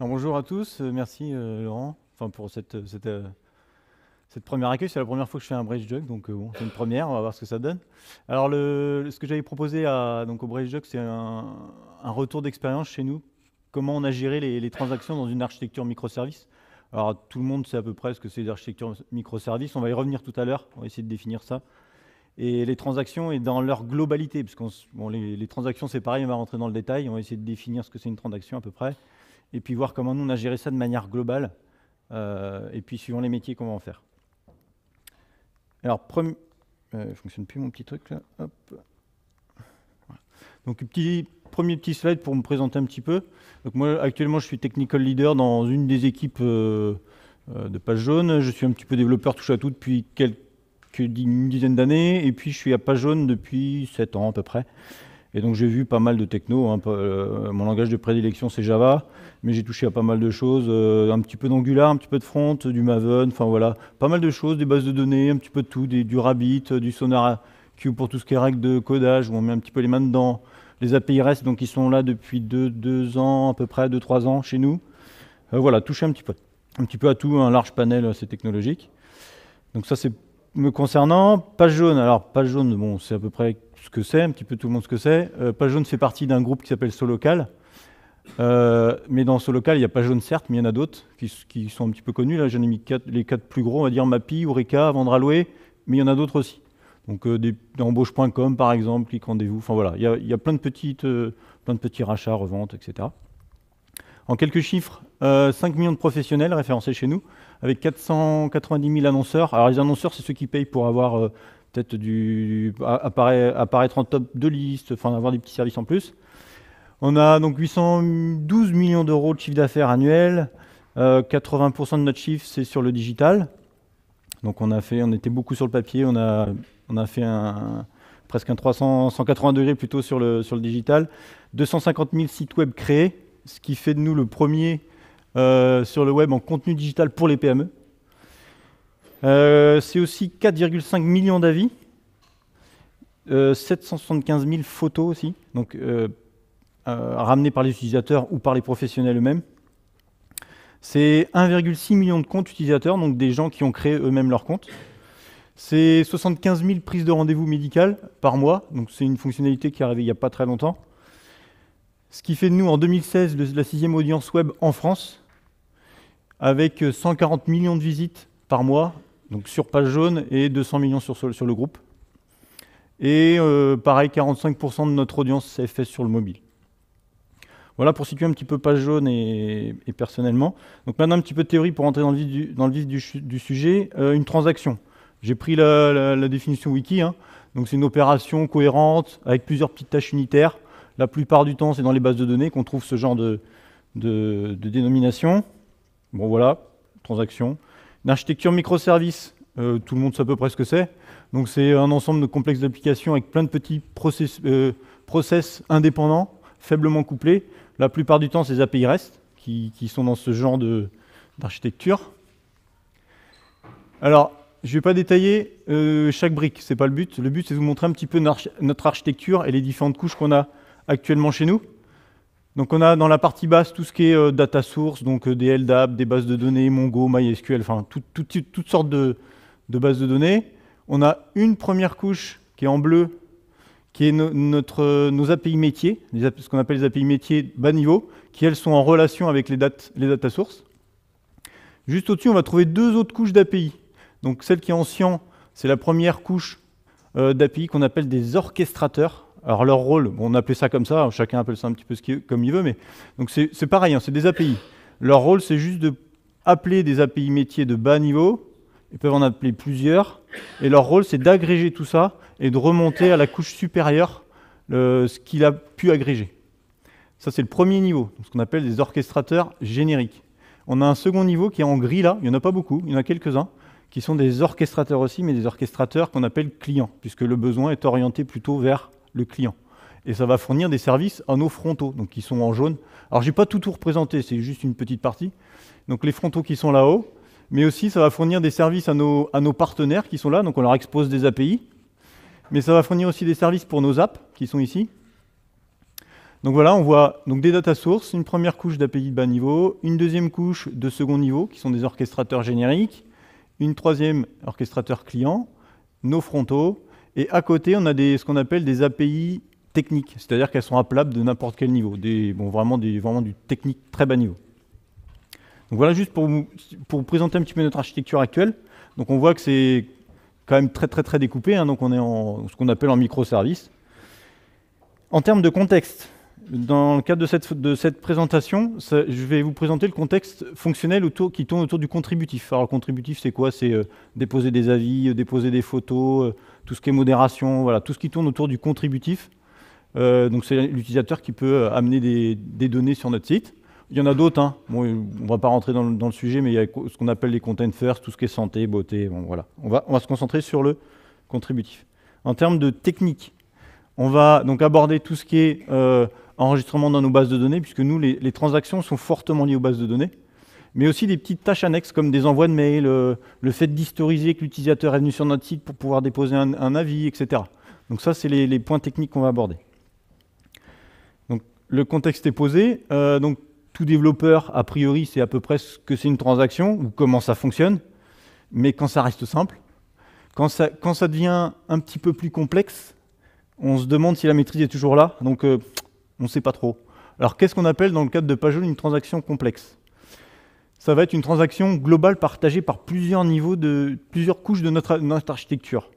Alors, bonjour à tous, euh, merci euh, Laurent enfin, pour cette, euh, cette, première accueil. C'est la première fois que je fais un Bridge donc c'est une première, on va voir ce que ça donne. Alors ce que j'avais proposé à, donc, au Bridge c'est un, retour d'expérience chez nous, comment on a géré les, transactions dans une architecture microservice. Alors tout le monde sait à peu près ce que c'est l'architecture microservice, on va y revenir tout à l'heure, on va essayer de définir ça. Et les transactions et dans leur globalité, parce que les transactions c'est pareil, on va rentrer dans le détail, on va essayer de définir ce que c'est une transaction à peu près et puis voir comment nous on a géré ça de manière globale, euh, et puis suivant les métiers qu'on va en faire. Alors, premier, euh, fonctionne plus mon petit truc là. Donc, petit, premier petit slide pour me présenter un petit peu. Donc, moi, actuellement, je suis technical leader dans une des équipes euh, de Page Jaune. Je suis un petit peu développeur touche à tout depuis quelques une dizaine d'années, et puis je suis à Page Jaune depuis 7 ans à peu près. Et donc j'ai vu pas mal de techno. Hein, euh, mon langage de prédilection c'est Java, mais j'ai touché à pas mal de choses, euh, un petit peu d'Angular, un petit peu de Front, du Maven, enfin voilà, pas mal de choses, des bases de données, un petit peu de tout, du Rabbit, euh, du Q pour tout ce qui est règles de codage où on met un petit peu les mains dedans. Les API REST donc ils sont là depuis 2 deux, ans à peu près, 2-3 ans chez nous. voilà, touché un petit peu, un petit peu à tout, un large panel assez technologique. Donc ça c'est me concernant, page jaune. Alors page jaune, bon c'est à peu près ce que c'est, un petit peu tout le monde ce que c'est. Euh, Page Jaune fait partie d'un groupe qui s'appelle Solocal. Euh, mais dans Solocal, il n'y a pas Jaune certes, mais il y en a d'autres qui, sont un petit peu connus. Là, j'en ai mis quatre, les quatre plus gros, on va dire Mapi, à Vendraloué, mais il y en a d'autres aussi. Donc euh, des, embauche.com par exemple, les rendez-vous, enfin voilà, il y a, plein, de petites, euh, plein de petits rachats, reventes, etc. En quelques chiffres, 5 millions de professionnels référencés chez nous, avec 490 000 annonceurs. Alors les annonceurs, c'est ceux qui payent pour avoir peut-être du, apparaître en top de liste, enfin avoir des petits services en plus. On a donc 812 millions d'euros de chiffre d'affaires annuel. 80% euh, de notre chiffre, c'est sur le digital. Donc on a fait, on était beaucoup sur le papier, on a, on a fait presque un 300, 180 degrés plutôt sur le, sur le digital. 250 000 sites web créés, ce qui fait de nous le premier euh, sur le web en contenu digital pour les PME. Euh, c'est aussi 4,5 millions d'avis, 775 euh, 000 photos aussi, donc euh, ramenées par les utilisateurs ou par les professionnels eux-mêmes. C'est 1,6 million de comptes utilisateurs, donc des gens qui ont créé eux-mêmes leurs comptes. C'est 75 000 prises de rendez-vous médicales par mois, donc c'est une fonctionnalité qui est arrivée il n'y a pas très longtemps. Ce qui fait de nous en 2016 la sixième audience web en France, avec 140 millions de visites par mois donc sur page jaune et 200 millions sur, sur le groupe. Et euh, pareil, 45% de notre audience s'est fait sur le mobile. Voilà pour situer un petit peu page jaune et, personnellement. Donc maintenant un petit peu de théorie pour entrer dans le vif du, sujet. Euh, une transaction. J'ai pris la, définition wiki. Hein. Donc c'est une opération cohérente avec plusieurs petites tâches unitaires. La plupart du temps, c'est dans les bases de données qu'on trouve ce genre de dénomination. Bon voilà, transaction. L'architecture architecture microservice, euh, tout le monde sait à peu près ce que c'est. Donc c'est un ensemble de complexes d'applications avec plein de petits process, euh, indépendants, faiblement couplés. La plupart du temps, c'est API REST qui, sont dans ce genre d'architecture. Alors, je ne vais pas détailler euh, chaque brique, ce n'est pas le but. Le but, c'est de vous montrer un petit peu notre architecture et les différentes couches qu'on a actuellement chez nous. Donc on a dans la partie basse tout ce qui est euh, data source, donc euh, des LDAP, des bases de données, Mongo, MySQL, enfin toutes sortes de, bases de données. On a une première couche qui est en bleu, qui est notre, euh, nos API métiers, ce qu'on appelle les API métiers bas niveau, qui elles sont en relation avec les, les data sources. Juste au-dessus, on va trouver deux autres couches d'API. Donc celle qui est en cyan, c'est la première couche d'API qu'on appelle des orchestrateurs. Alors leur rôle, on appelait ça comme ça, chacun appelle ça un petit peu comme il veut, mais donc c'est pareil, hein, c'est des API. Leur rôle, c'est juste de appeler des API métiers de bas niveau, ils peuvent en appeler plusieurs, et leur rôle, c'est d'agréger tout ça et de remonter à la couche supérieure ce qu'il a pu agréger. Ça, c'est le premier niveau, ce qu'on appelle des orchestrateurs génériques. On a un second niveau qui est en gris là, il n'y en a pas beaucoup, il y en a quelques-uns, qui sont des orchestrateurs aussi, mais des orchestrateurs qu'on appelle clients, puisque le besoin est orienté plutôt vers client. Et ça va fournir des services à nos frontaux, donc qui sont en jaune. Alors j'ai pas tout tout représenté, c'est juste une petite partie. Donc les frontaux qui sont là-haut, mais aussi ça va fournir des services à nos, à nos partenaires qui sont là, donc on leur expose des API. Mais ça va fournir aussi des services pour nos apps qui sont ici. Donc voilà, on voit donc des data sources, une première couche d'API de bas niveau, une deuxième couche de second niveau, qui sont des orchestrateurs génériques, une troisième orchestrateur client, nos frontaux, et à côté, on a des, ce qu'on appelle des API techniques, c'est-à-dire qu'elles sont appelables de n'importe quel niveau, des, bon, vraiment, des, vraiment du technique très bas niveau. Donc voilà juste pour vous, pour présenter un petit peu notre architecture actuelle. Donc on voit que c'est quand même très très très découpé, hein. donc on est en ce qu'on appelle en microservice. En termes de contexte, dans le cadre de cette, de cette présentation, je vais vous présenter le contexte fonctionnel autour, qui tourne autour du contributif. Alors, contributif, c'est quoi C'est euh, déposer des avis, euh, déposer des photos, euh, tout ce qui est modération, voilà, tout ce qui tourne autour du contributif. Euh, donc c'est l'utilisateur qui peut euh, amener des, données sur notre site. Il y en a d'autres, hein. on ne va pas rentrer dans le, sujet, mais il y a ce qu'on appelle les content first, tout ce qui est santé, beauté, bon, voilà. On va, se concentrer sur le contributif. En termes de technique, on va donc aborder tout ce qui est euh, enregistrement dans nos bases de données, puisque nous, les transactions sont fortement liées aux bases de données mais aussi des petites tâches annexes comme des envois de mails, euh, le fait d'historiser que l'utilisateur est venu sur notre site pour pouvoir déposer un, avis, etc. Donc ça, c'est les, points techniques qu'on va aborder. Donc le contexte est posé. Euh, donc tout développeur, a priori, c'est à peu près ce que c'est une transaction ou comment ça fonctionne. Mais quand ça reste simple, quand ça, devient un petit peu plus complexe, on se demande si la maîtrise est toujours là. Donc euh, on ne sait pas trop. Alors qu'est-ce qu'on appelle dans le cadre de PageOne une transaction complexe ça va être une transaction globale partagée par plusieurs niveaux, de, plusieurs couches de notre, architecture.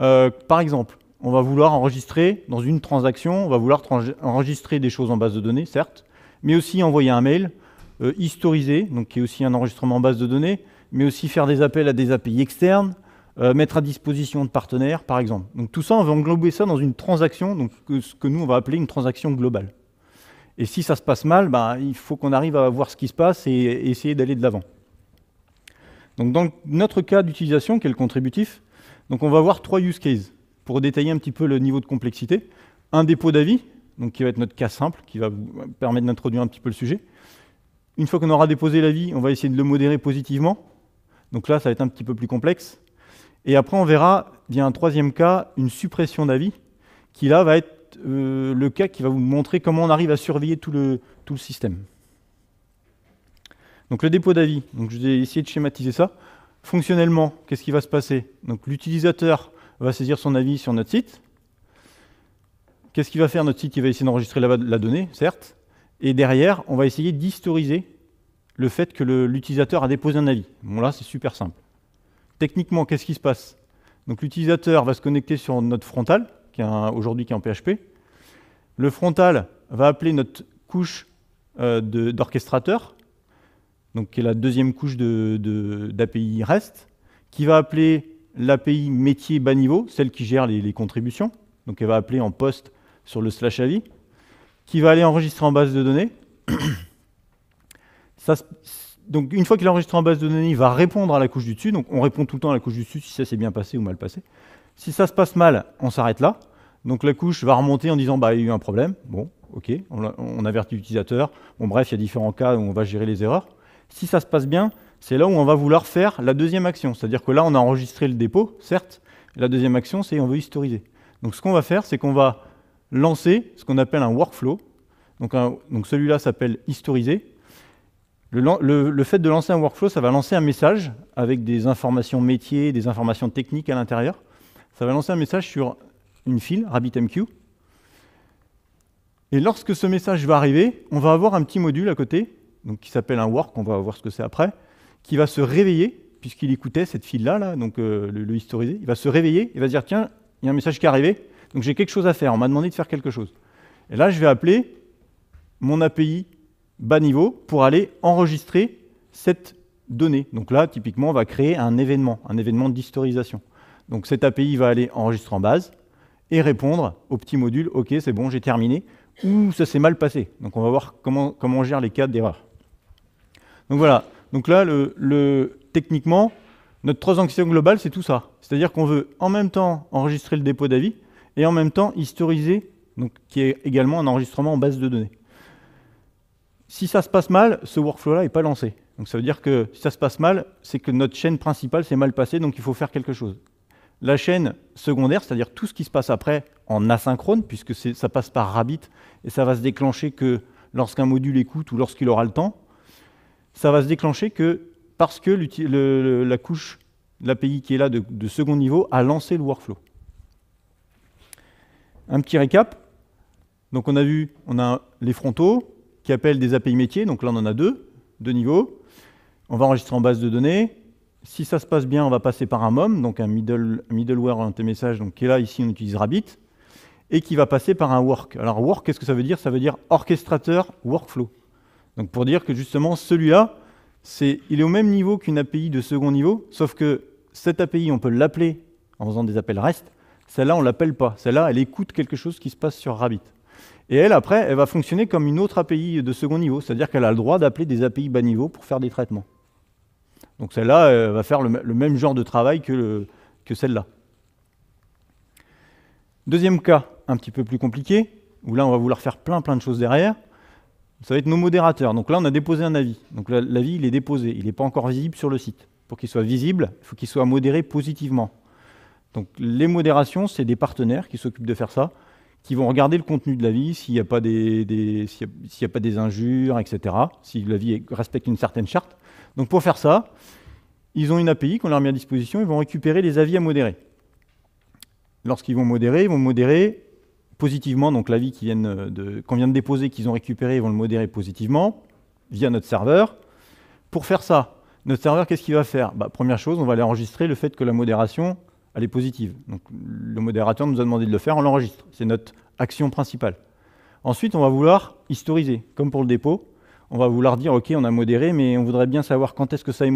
Euh, par exemple, on va vouloir enregistrer dans une transaction, on va vouloir enregistrer des choses en base de données, certes, mais aussi envoyer un mail, euh, historiser, donc qui est aussi un enregistrement en base de données, mais aussi faire des appels à des API externes, euh, mettre à disposition de partenaires, par exemple. Donc tout ça, on va englober ça dans une transaction, donc ce que nous on va appeler une transaction globale. Et si ça se passe mal, ben, il faut qu'on arrive à voir ce qui se passe et, essayer d'aller de l'avant. Donc dans notre cas d'utilisation, qui est le contributif, donc on va voir trois use cases pour détailler un petit peu le niveau de complexité. Un dépôt d'avis, donc qui va être notre cas simple, qui va vous permettre d'introduire un petit peu le sujet. Une fois qu'on aura déposé l'avis, on va essayer de le modérer positivement. Donc là, ça va être un petit peu plus complexe. Et après, on verra, via un troisième cas, une suppression d'avis, qui là va être euh, le cas qui va vous montrer comment on arrive à surveiller tout le, tout le système. Donc le dépôt d'avis, donc je vais essayer de schématiser ça. Fonctionnellement, qu'est-ce qui va se passer Donc l'utilisateur va saisir son avis sur notre site. Qu'est-ce qu'il va faire notre site Il va essayer d'enregistrer la, donnée, certes, et derrière, on va essayer d'historiser le fait que l'utilisateur a déposé un avis. Bon là, c'est super simple. Techniquement, qu'est-ce qui se passe Donc l'utilisateur va se connecter sur notre frontal, qui aujourd'hui qui est en PHP, le frontal va appeler notre couche euh, d'orchestrateur, donc qui est la deuxième couche d'API de, REST, qui va appeler l'API métier bas niveau, celle qui gère les, contributions, donc elle va appeler en poste sur le slash avis, qui va aller enregistrer en base de données. donc une fois qu'il a enregistré en base de données, il va répondre à la couche du dessus. Donc on répond tout le temps à la couche du dessus si ça s'est bien passé ou mal passé. Si ça se passe mal, on s'arrête là. Donc la couche va remonter en disant bah, il y a eu un problème. Bon, ok, on, avertit l'utilisateur. Bon, bref, il y a différents cas où on va gérer les erreurs. Si ça se passe bien, c'est là où on va vouloir faire la deuxième action. C'est-à-dire que là, on a enregistré le dépôt, certes. La deuxième action, c'est on veut historiser. Donc ce qu'on va faire, c'est qu'on va lancer ce qu'on appelle un workflow. Donc, donc celui-là s'appelle historiser. le, le, fait de lancer un workflow, ça va lancer un message avec des informations métiers, des informations techniques à l'intérieur. Ça va lancer un message sur une file, RabbitMQ. Et lorsque ce message va arriver, on va avoir un petit module à côté, donc qui s'appelle un work, on va voir ce que c'est après, qui va se réveiller, puisqu'il écoutait cette file-là, donc euh, le, historiser, il va se réveiller, il va se dire, tiens, il y a un message qui est arrivé, donc j'ai quelque chose à faire, on m'a demandé de faire quelque chose. Et là, je vais appeler mon API bas niveau pour aller enregistrer cette donnée. Donc là, typiquement, on va créer un événement, un événement d'historisation. Donc cette API va aller enregistrer en base, et répondre au petit module OK, c'est bon, j'ai terminé, ou ça s'est mal passé. Donc on va voir comment, comment on gère les cas d'erreur. Donc voilà, donc là, le, le, techniquement, notre transaction globale, c'est tout ça. C'est-à-dire qu'on veut en même temps enregistrer le dépôt d'avis et en même temps historiser, donc, qui est également un enregistrement en base de données. Si ça se passe mal, ce workflow-là n'est pas lancé. Donc ça veut dire que si ça se passe mal, c'est que notre chaîne principale s'est mal passée, donc il faut faire quelque chose la chaîne secondaire, c'est-à-dire tout ce qui se passe après en asynchrone, puisque ça passe par Rabbit, et ça va se déclencher que lorsqu'un module écoute ou lorsqu'il aura le temps, ça va se déclencher que parce que la couche, l'API qui est là de, de, second niveau, a lancé le workflow. Un petit récap. Donc on a vu, on a les frontaux qui appellent des API métiers, donc là on en a deux, deux niveaux. On va enregistrer en base de données, si ça se passe bien, on va passer par un MOM, donc un middle, middleware orienté message, donc qui est là, ici on utilise Rabbit, et qui va passer par un work. Alors work, qu'est-ce que ça veut dire Ça veut dire orchestrateur workflow. Donc pour dire que justement celui-là, c'est, il est au même niveau qu'une API de second niveau, sauf que cette API, on peut l'appeler en faisant des appels REST, celle-là, on ne l'appelle pas. Celle-là, elle écoute quelque chose qui se passe sur Rabbit. Et elle, après, elle va fonctionner comme une autre API de second niveau, c'est-à-dire qu'elle a le droit d'appeler des API bas niveau pour faire des traitements. Donc celle-là euh, va faire le, même genre de travail que, que celle-là. Deuxième cas, un petit peu plus compliqué, où là on va vouloir faire plein plein de choses derrière, ça va être nos modérateurs. Donc là on a déposé un avis. Donc l'avis il est déposé, il n'est pas encore visible sur le site. Pour qu'il soit visible, il faut qu'il soit modéré positivement. Donc les modérations, c'est des partenaires qui s'occupent de faire ça, qui vont regarder le contenu de l'avis, s'il n'y a, pas des, a pas des injures, etc., si l'avis respecte une certaine charte. Donc pour faire ça, ils ont une API qu'on leur met à disposition, ils vont récupérer les avis à modérer. Lorsqu'ils vont modérer, ils vont modérer positivement, donc l'avis euh, qu'on vient de déposer, qu'ils ont récupéré, ils vont le modérer positivement via notre serveur. Pour faire ça, notre serveur, qu'est-ce qu'il va faire bah, Première chose, on va aller enregistrer le fait que la modération, elle est positive. Donc le modérateur nous a demandé de le faire, on l'enregistre. C'est notre action principale. Ensuite, on va vouloir historiser, comme pour le dépôt on va vouloir dire, OK, on a modéré, mais on voudrait bien savoir quand est-ce que ça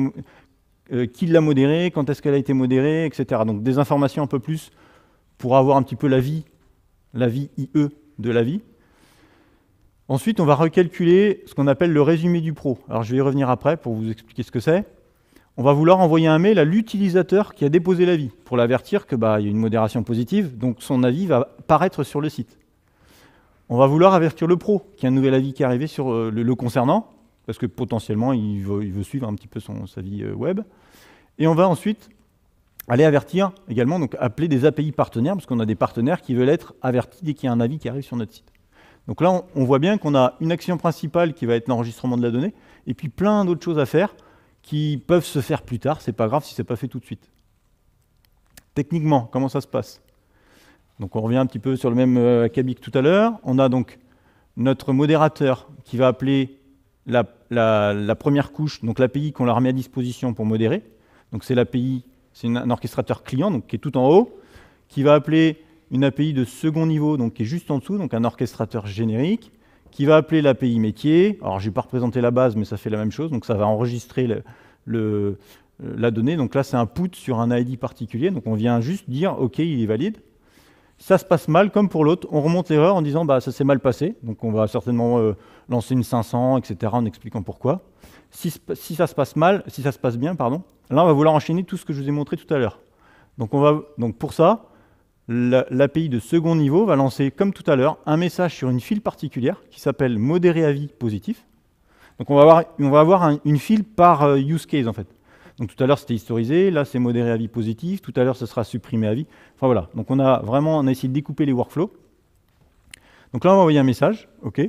euh, qui l'a modéré, quand est-ce qu'elle a été modérée, etc. Donc des informations un peu plus pour avoir un petit peu la vie, la vie IE de la vie. Ensuite, on va recalculer ce qu'on appelle le résumé du pro. Alors je vais y revenir après pour vous expliquer ce que c'est. On va vouloir envoyer un mail à l'utilisateur qui a déposé l'avis pour l'avertir que bah, il y a une modération positive, donc son avis va paraître sur le site on va vouloir avertir le pro qu'il y a un nouvel avis qui est arrivé sur euh, le, concernant, parce que potentiellement il veut, suivre un petit peu son, sa vie euh, web. Et on va ensuite aller avertir également, donc appeler des API partenaires, parce qu'on a des partenaires qui veulent être avertis dès qu'il y a un avis qui arrive sur notre site. Donc là, on, on voit bien qu'on a une action principale qui va être l'enregistrement de la donnée, et puis plein d'autres choses à faire qui peuvent se faire plus tard, c'est pas grave si c'est pas fait tout de suite. Techniquement, comment ça se passe donc on revient un petit peu sur le même euh, que tout à l'heure. On a donc notre modérateur qui va appeler la, première couche, donc l'API qu'on leur met à disposition pour modérer. Donc c'est l'API, c'est un orchestrateur client, donc qui est tout en haut, qui va appeler une API de second niveau, donc qui est juste en dessous, donc un orchestrateur générique, qui va appeler l'API métier. Alors je n'ai pas représenté la base, mais ça fait la même chose, donc ça va enregistrer la donnée. Donc là c'est un put sur un ID particulier, donc on vient juste dire OK, il est valide ça se passe mal, comme pour l'autre, on remonte l'erreur en disant bah, ça s'est mal passé, donc on va certainement euh, lancer une 500, etc., en expliquant pourquoi. Si, ça se passe mal, si ça se passe bien, pardon, là on va vouloir enchaîner tout ce que je vous ai montré tout à l'heure. Donc, on va, donc pour ça, l'API de second niveau va lancer, comme tout à l'heure, un message sur une file particulière qui s'appelle modéré avis positif. Donc on va avoir, on va avoir une file par euh, use case en fait. Donc tout à l'heure, c'était historisé, là, c'est modéré à vie positif, tout à l'heure, ce sera supprimé à vie. Enfin voilà, donc on a vraiment, on a essayé de découper les workflows. Donc là, on va envoyer un message, OK,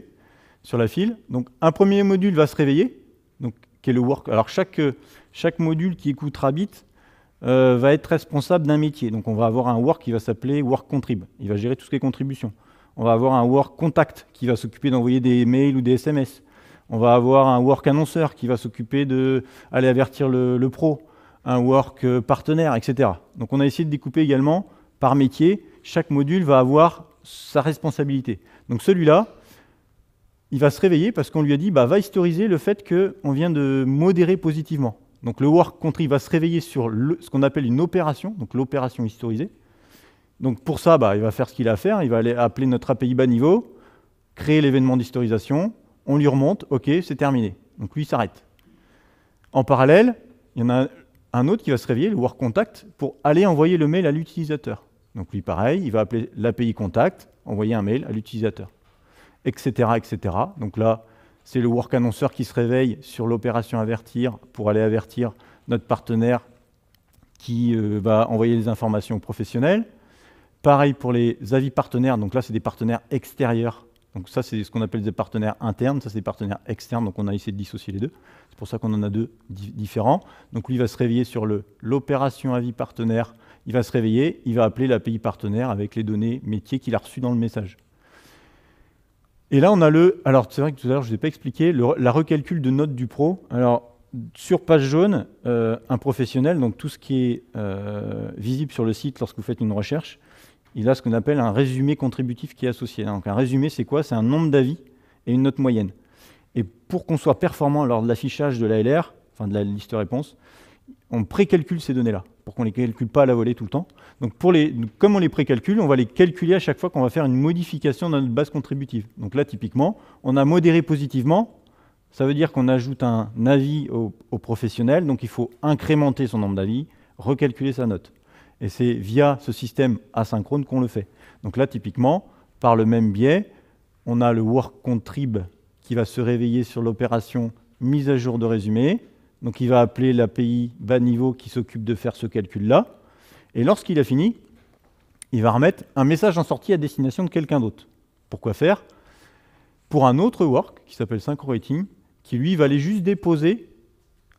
sur la file. Donc un premier module va se réveiller, donc, qui est le work. Alors chaque, chaque module qui écoutera Bit euh, va être responsable d'un métier. Donc on va avoir un work qui va s'appeler work contrib. Il va gérer tout ce qui est contribution. On va avoir un work contact qui va s'occuper d'envoyer des mails ou des SMS. On va avoir un work annonceur qui va s'occuper d'aller avertir le, pro, un work euh, partenaire, etc. Donc on a essayé de découper également par métier. Chaque module va avoir sa responsabilité. Donc celui-là, il va se réveiller parce qu'on lui a dit bah, va historiser le fait qu'on vient de modérer positivement. Donc le work country va se réveiller sur ce qu'on appelle une opération, donc l'opération historisée. Donc pour ça, bah, il va faire ce qu'il a à faire, il va aller appeler notre API bas niveau, créer l'événement d'historisation, on lui remonte, ok, c'est terminé. Donc lui, il s'arrête. En parallèle, il y en a un autre qui va se réveiller, le work contact, pour aller envoyer le mail à l'utilisateur. Donc lui, pareil, il va appeler l'API contact, envoyer un mail à l'utilisateur, etc., etc. Donc là, c'est le work annonceur qui se réveille sur l'opération avertir pour aller avertir notre partenaire qui euh, va envoyer les informations aux professionnels. Pareil pour les avis partenaires, donc là c'est des partenaires extérieurs donc ça, c'est ce qu'on appelle des partenaires internes, ça c'est des partenaires externes, donc on a essayé de dissocier les deux. C'est pour ça qu'on en a deux différents. Donc lui il va se réveiller sur l'opération avis partenaire, il va se réveiller, il va appeler l'API partenaire avec les données métiers qu'il a reçues dans le message. Et là, on a le. Alors, c'est vrai que tout à l'heure, je ne vous ai pas expliqué, la recalcul de notes du pro. Alors, sur page jaune, euh, un professionnel, donc tout ce qui est euh, visible sur le site lorsque vous faites une recherche, il a ce qu'on appelle un résumé contributif qui est associé. Donc un résumé, c'est quoi C'est un nombre d'avis et une note moyenne. Et pour qu'on soit performant lors de l'affichage de la LR, enfin de la liste réponse, on précalcule ces données-là, pour qu'on ne les calcule pas à la volée tout le temps. Donc, pour les, comme on les précalcule, on va les calculer à chaque fois qu'on va faire une modification dans notre base contributive. Donc là, typiquement, on a modéré positivement, ça veut dire qu'on ajoute un avis au, professionnel, donc il faut incrémenter son nombre d'avis, recalculer sa note. Et c'est via ce système asynchrone qu'on le fait. Donc là, typiquement, par le même biais, on a le work contrib qui va se réveiller sur l'opération mise à jour de résumé. Donc il va appeler l'API bas niveau qui s'occupe de faire ce calcul-là. Et lorsqu'il a fini, il va remettre un message en sortie à destination de quelqu'un d'autre. Pourquoi faire Pour un autre work qui s'appelle synchro-rating, qui lui va aller juste déposer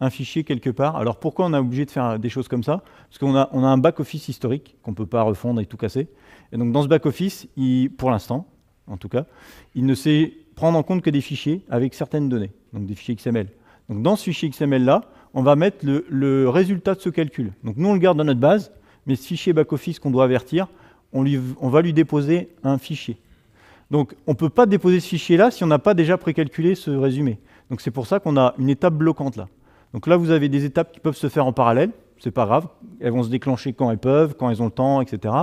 un fichier quelque part. Alors pourquoi on a obligé de faire des choses comme ça Parce qu'on a, on a un back-office historique qu'on ne peut pas refondre et tout casser. Et donc dans ce back-office, pour l'instant, en tout cas, il ne sait prendre en compte que des fichiers avec certaines données, donc des fichiers XML. Donc dans ce fichier XML-là, on va mettre le, résultat de ce calcul. Donc nous, on le garde dans notre base, mais ce fichier back-office qu'on doit avertir, on, on va lui déposer un fichier. Donc on ne peut pas déposer ce fichier-là si on n'a pas déjà précalculé ce résumé. Donc c'est pour ça qu'on a une étape bloquante là. Donc là, vous avez des étapes qui peuvent se faire en parallèle, c'est pas grave, elles vont se déclencher quand elles peuvent, quand elles ont le temps, etc.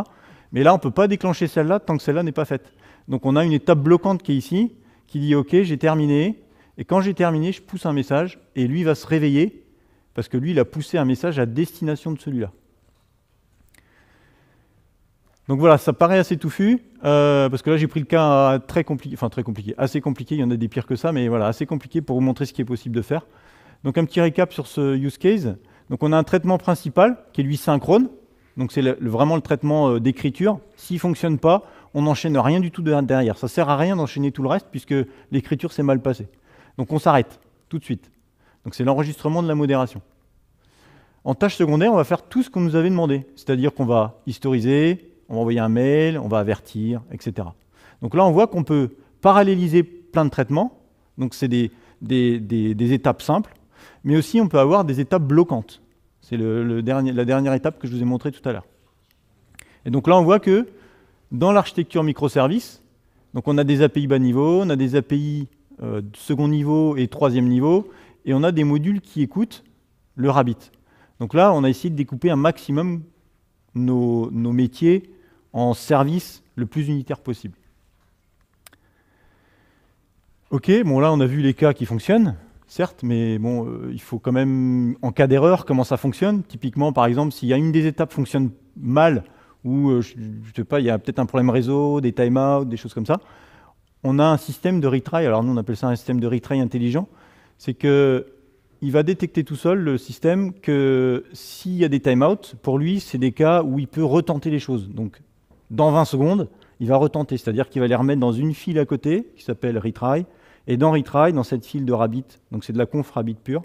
Mais là, on ne peut pas déclencher celle-là tant que celle-là n'est pas faite. Donc on a une étape bloquante qui est ici, qui dit OK, j'ai terminé, et quand j'ai terminé, je pousse un message, et lui va se réveiller, parce que lui, il a poussé un message à destination de celui-là. Donc voilà, ça paraît assez touffu, euh, parce que là j'ai pris le cas très compliqué, enfin très compliqué, assez compliqué, il y en a des pires que ça, mais voilà, assez compliqué pour vous montrer ce qui est possible de faire. Donc un petit récap sur ce use case. Donc on a un traitement principal qui est lui synchrone. Donc c'est vraiment le traitement euh, d'écriture. S'il ne fonctionne pas, on n'enchaîne rien du tout derrière. Ça ne sert à rien d'enchaîner tout le reste puisque l'écriture s'est mal passée. Donc on s'arrête tout de suite. Donc c'est l'enregistrement de la modération. En tâche secondaire, on va faire tout ce qu'on nous avait demandé, c'est-à-dire qu'on va historiser, on va envoyer un mail, on va avertir, etc. Donc là, on voit qu'on peut paralléliser plein de traitements. Donc c'est des, des étapes simples mais aussi on peut avoir des étapes bloquantes. C'est la dernière étape que je vous ai montrée tout à l'heure. Et donc là, on voit que dans l'architecture microservice, donc on a des API bas niveau, on a des API euh, second niveau et troisième niveau, et on a des modules qui écoutent le Rabbit. Donc là, on a essayé de découper un maximum nos, nos métiers en services le plus unitaire possible. Ok, bon là on a vu les cas qui fonctionnent, certes, mais bon, euh, il faut quand même, en cas d'erreur, comment ça fonctionne. Typiquement, par exemple, s'il y a une des étapes fonctionne mal, ou euh, je, sais pas, il y a peut-être un problème réseau, des timeouts, des choses comme ça, on a un système de retry. Alors nous, on appelle ça un système de retry intelligent. C'est que il va détecter tout seul le système que s'il y a des timeouts, pour lui, c'est des cas où il peut retenter les choses. Donc, dans 20 secondes, il va retenter, c'est-à-dire qu'il va les remettre dans une file à côté qui s'appelle retry et dans retry, dans cette file de Rabbit, donc c'est de la conf Rabbit pure,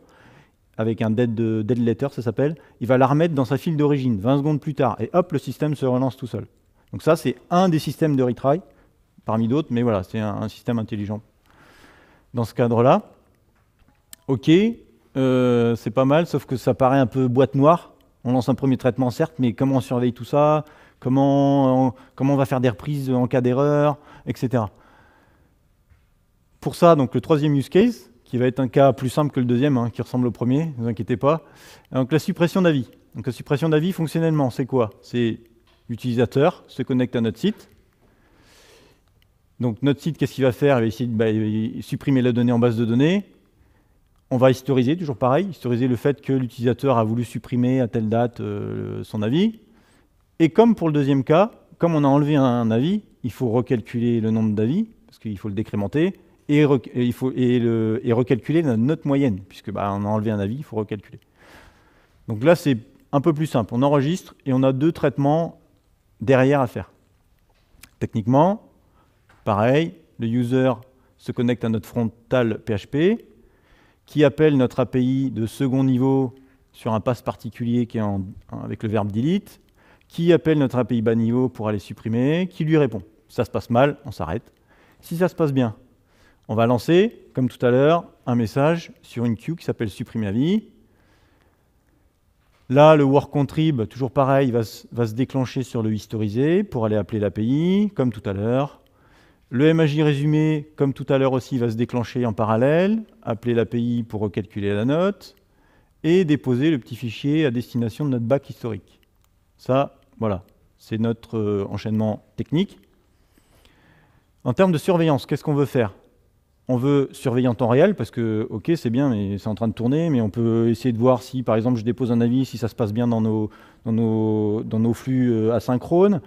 avec un dead, dead letter, ça s'appelle, il va la remettre dans sa file d'origine 20 secondes plus tard, et hop, le système se relance tout seul. Donc ça, c'est un des systèmes de retry, parmi d'autres, mais voilà, c'est un, système intelligent. Dans ce cadre-là, OK, euh, c'est pas mal, sauf que ça paraît un peu boîte noire. On lance un premier traitement, certes, mais comment on surveille tout ça comment comment on va faire des reprises en cas d'erreur, etc. Pour ça, donc, le troisième use case, qui va être un cas plus simple que le deuxième, hein, qui ressemble au premier, ne vous inquiétez pas. Donc, la suppression d'avis. Donc, la suppression d'avis, fonctionnellement, c'est quoi C'est l'utilisateur se connecte à notre site. Donc, notre site, qu'est-ce qu'il va faire Il va essayer de bah, supprimer la donnée en base de données. On va historiser, toujours pareil, historiser le fait que l'utilisateur a voulu supprimer à telle date euh, son avis. Et comme pour le deuxième cas, comme on a enlevé un avis, il faut recalculer le nombre d'avis, parce qu'il faut le décrémenter et, il faut, et, le, recalculer notre moyenne, puisque bah, on a enlevé un avis, il faut recalculer. Donc là, c'est un peu plus simple. On enregistre et on a deux traitements derrière à faire. Techniquement, pareil, le user se connecte à notre frontal PHP, qui appelle notre API de second niveau sur un pass particulier qui est en, avec le verbe delete, qui appelle notre API bas niveau pour aller supprimer, qui lui répond. Ça se passe mal, on s'arrête. Si ça se passe bien, on va lancer, comme tout à l'heure, un message sur une queue qui s'appelle supprimer vie. Là, le work contrib, toujours pareil, va, va se déclencher sur le historisé pour aller appeler l'API, comme tout à l'heure. Le MAJ résumé, comme tout à l'heure aussi, va se déclencher en parallèle, appeler l'API pour recalculer la note, et déposer le petit fichier à destination de notre bac historique. Ça, voilà, c'est notre euh, enchaînement technique. En termes de surveillance, qu'est-ce qu'on veut faire on veut surveiller en temps réel parce que, ok, c'est bien, mais c'est en train de tourner, mais on peut essayer de voir si, par exemple, je dépose un avis, si ça se passe bien dans nos, nos, dans nos flux euh, asynchrones.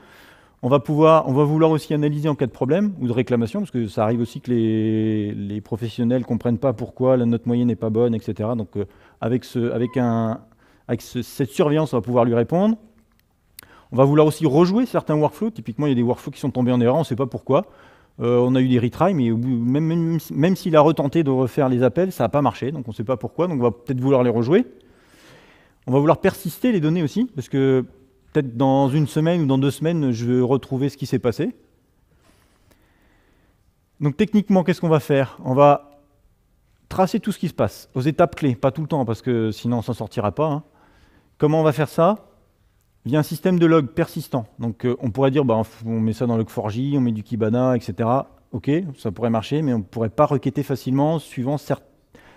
On va, pouvoir, on va vouloir aussi analyser en cas de problème ou de réclamation, parce que ça arrive aussi que les, professionnels ne comprennent pas pourquoi la note moyenne n'est pas bonne, etc. Donc, euh, avec, ce, avec, un, avec cette surveillance, on va pouvoir lui répondre. On va vouloir aussi rejouer certains workflows. Typiquement, il y a des workflows qui sont tombés en erreur, on ne sait pas pourquoi. Euh, on a eu des retries, mais même, s'il a retenté de refaire les appels, ça n'a pas marché, donc on ne sait pas pourquoi, donc on va peut-être vouloir les rejouer. On va vouloir persister les données aussi, parce que peut-être dans une semaine ou dans deux semaines, je vais retrouver ce qui s'est passé. Donc techniquement, qu'est-ce qu'on va faire On va tracer tout ce qui se passe, aux étapes clés, pas tout le temps, parce que sinon on s'en sortira pas. Hein. Comment on va faire ça via un système de log persistant. Donc euh, on pourrait dire, bah, on met ça dans log4j, on met du Kibana, etc. Ok, ça pourrait marcher, mais on ne pourrait pas requêter facilement suivant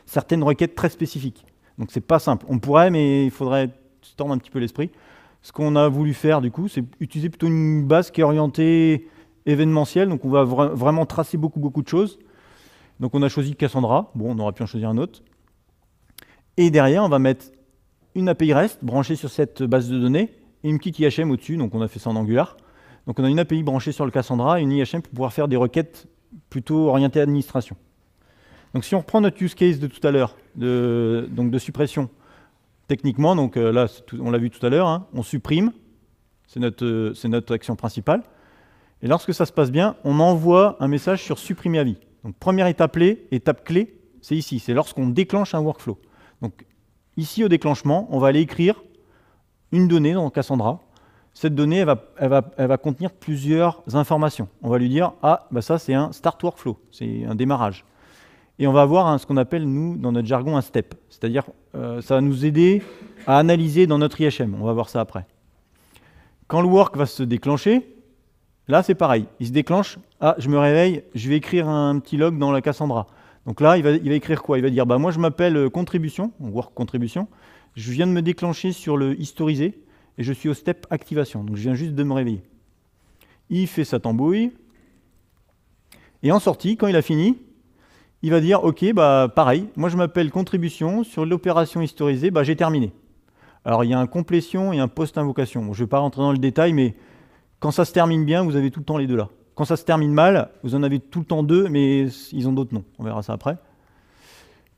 certaines requêtes très spécifiques. Donc c'est pas simple. On pourrait, mais il faudrait se tordre un petit peu l'esprit. Ce qu'on a voulu faire, du coup, c'est utiliser plutôt une base qui est orientée événementielle. Donc on va vraiment tracer beaucoup, beaucoup de choses. Donc on a choisi Cassandra. Bon, on aurait pu en choisir un autre. Et derrière, on va mettre une API REST branchée sur cette base de données et une petite IHM au-dessus, donc on a fait ça en Angular. Donc on a une API branchée sur le Cassandra et une IHM pour pouvoir faire des requêtes plutôt orientées à l'administration. Donc si on reprend notre use case de tout à l'heure, de, donc de suppression, techniquement, donc euh, là on l'a vu tout à l'heure, hein, on supprime, c'est notre, euh, notre, action principale. Et lorsque ça se passe bien, on envoie un message sur supprimer avis. Donc première étape clé, étape clé, c'est ici, c'est lorsqu'on déclenche un workflow. Donc ici au déclenchement, on va aller écrire une donnée dans Cassandra. Cette donnée, elle va, contenir plusieurs informations. On va lui dire, ah, bah ça c'est un start workflow, c'est un démarrage. Et on va avoir ce qu'on appelle, nous, dans notre jargon, un step. C'est-à-dire, euh, ça va nous aider à analyser dans notre IHM. On va voir ça après. Quand le work va se déclencher, là c'est pareil. Il se déclenche, ah, je me réveille, je vais écrire un petit log dans la Cassandra. Donc là, il va, il va écrire quoi Il va dire, bah, moi je m'appelle euh, contribution, work contribution, je viens de me déclencher sur le historisé et je suis au step activation. Donc je viens juste de me réveiller. Il fait sa tambouille. Et en sortie, quand il a fini, il va dire OK, bah pareil, moi je m'appelle contribution sur l'opération historisée, bah j'ai terminé. Alors il y a un complétion et un post-invocation. je ne vais pas rentrer dans le détail, mais quand ça se termine bien, vous avez tout le temps les deux là. Quand ça se termine mal, vous en avez tout le temps deux, mais ils ont d'autres noms. On verra ça après.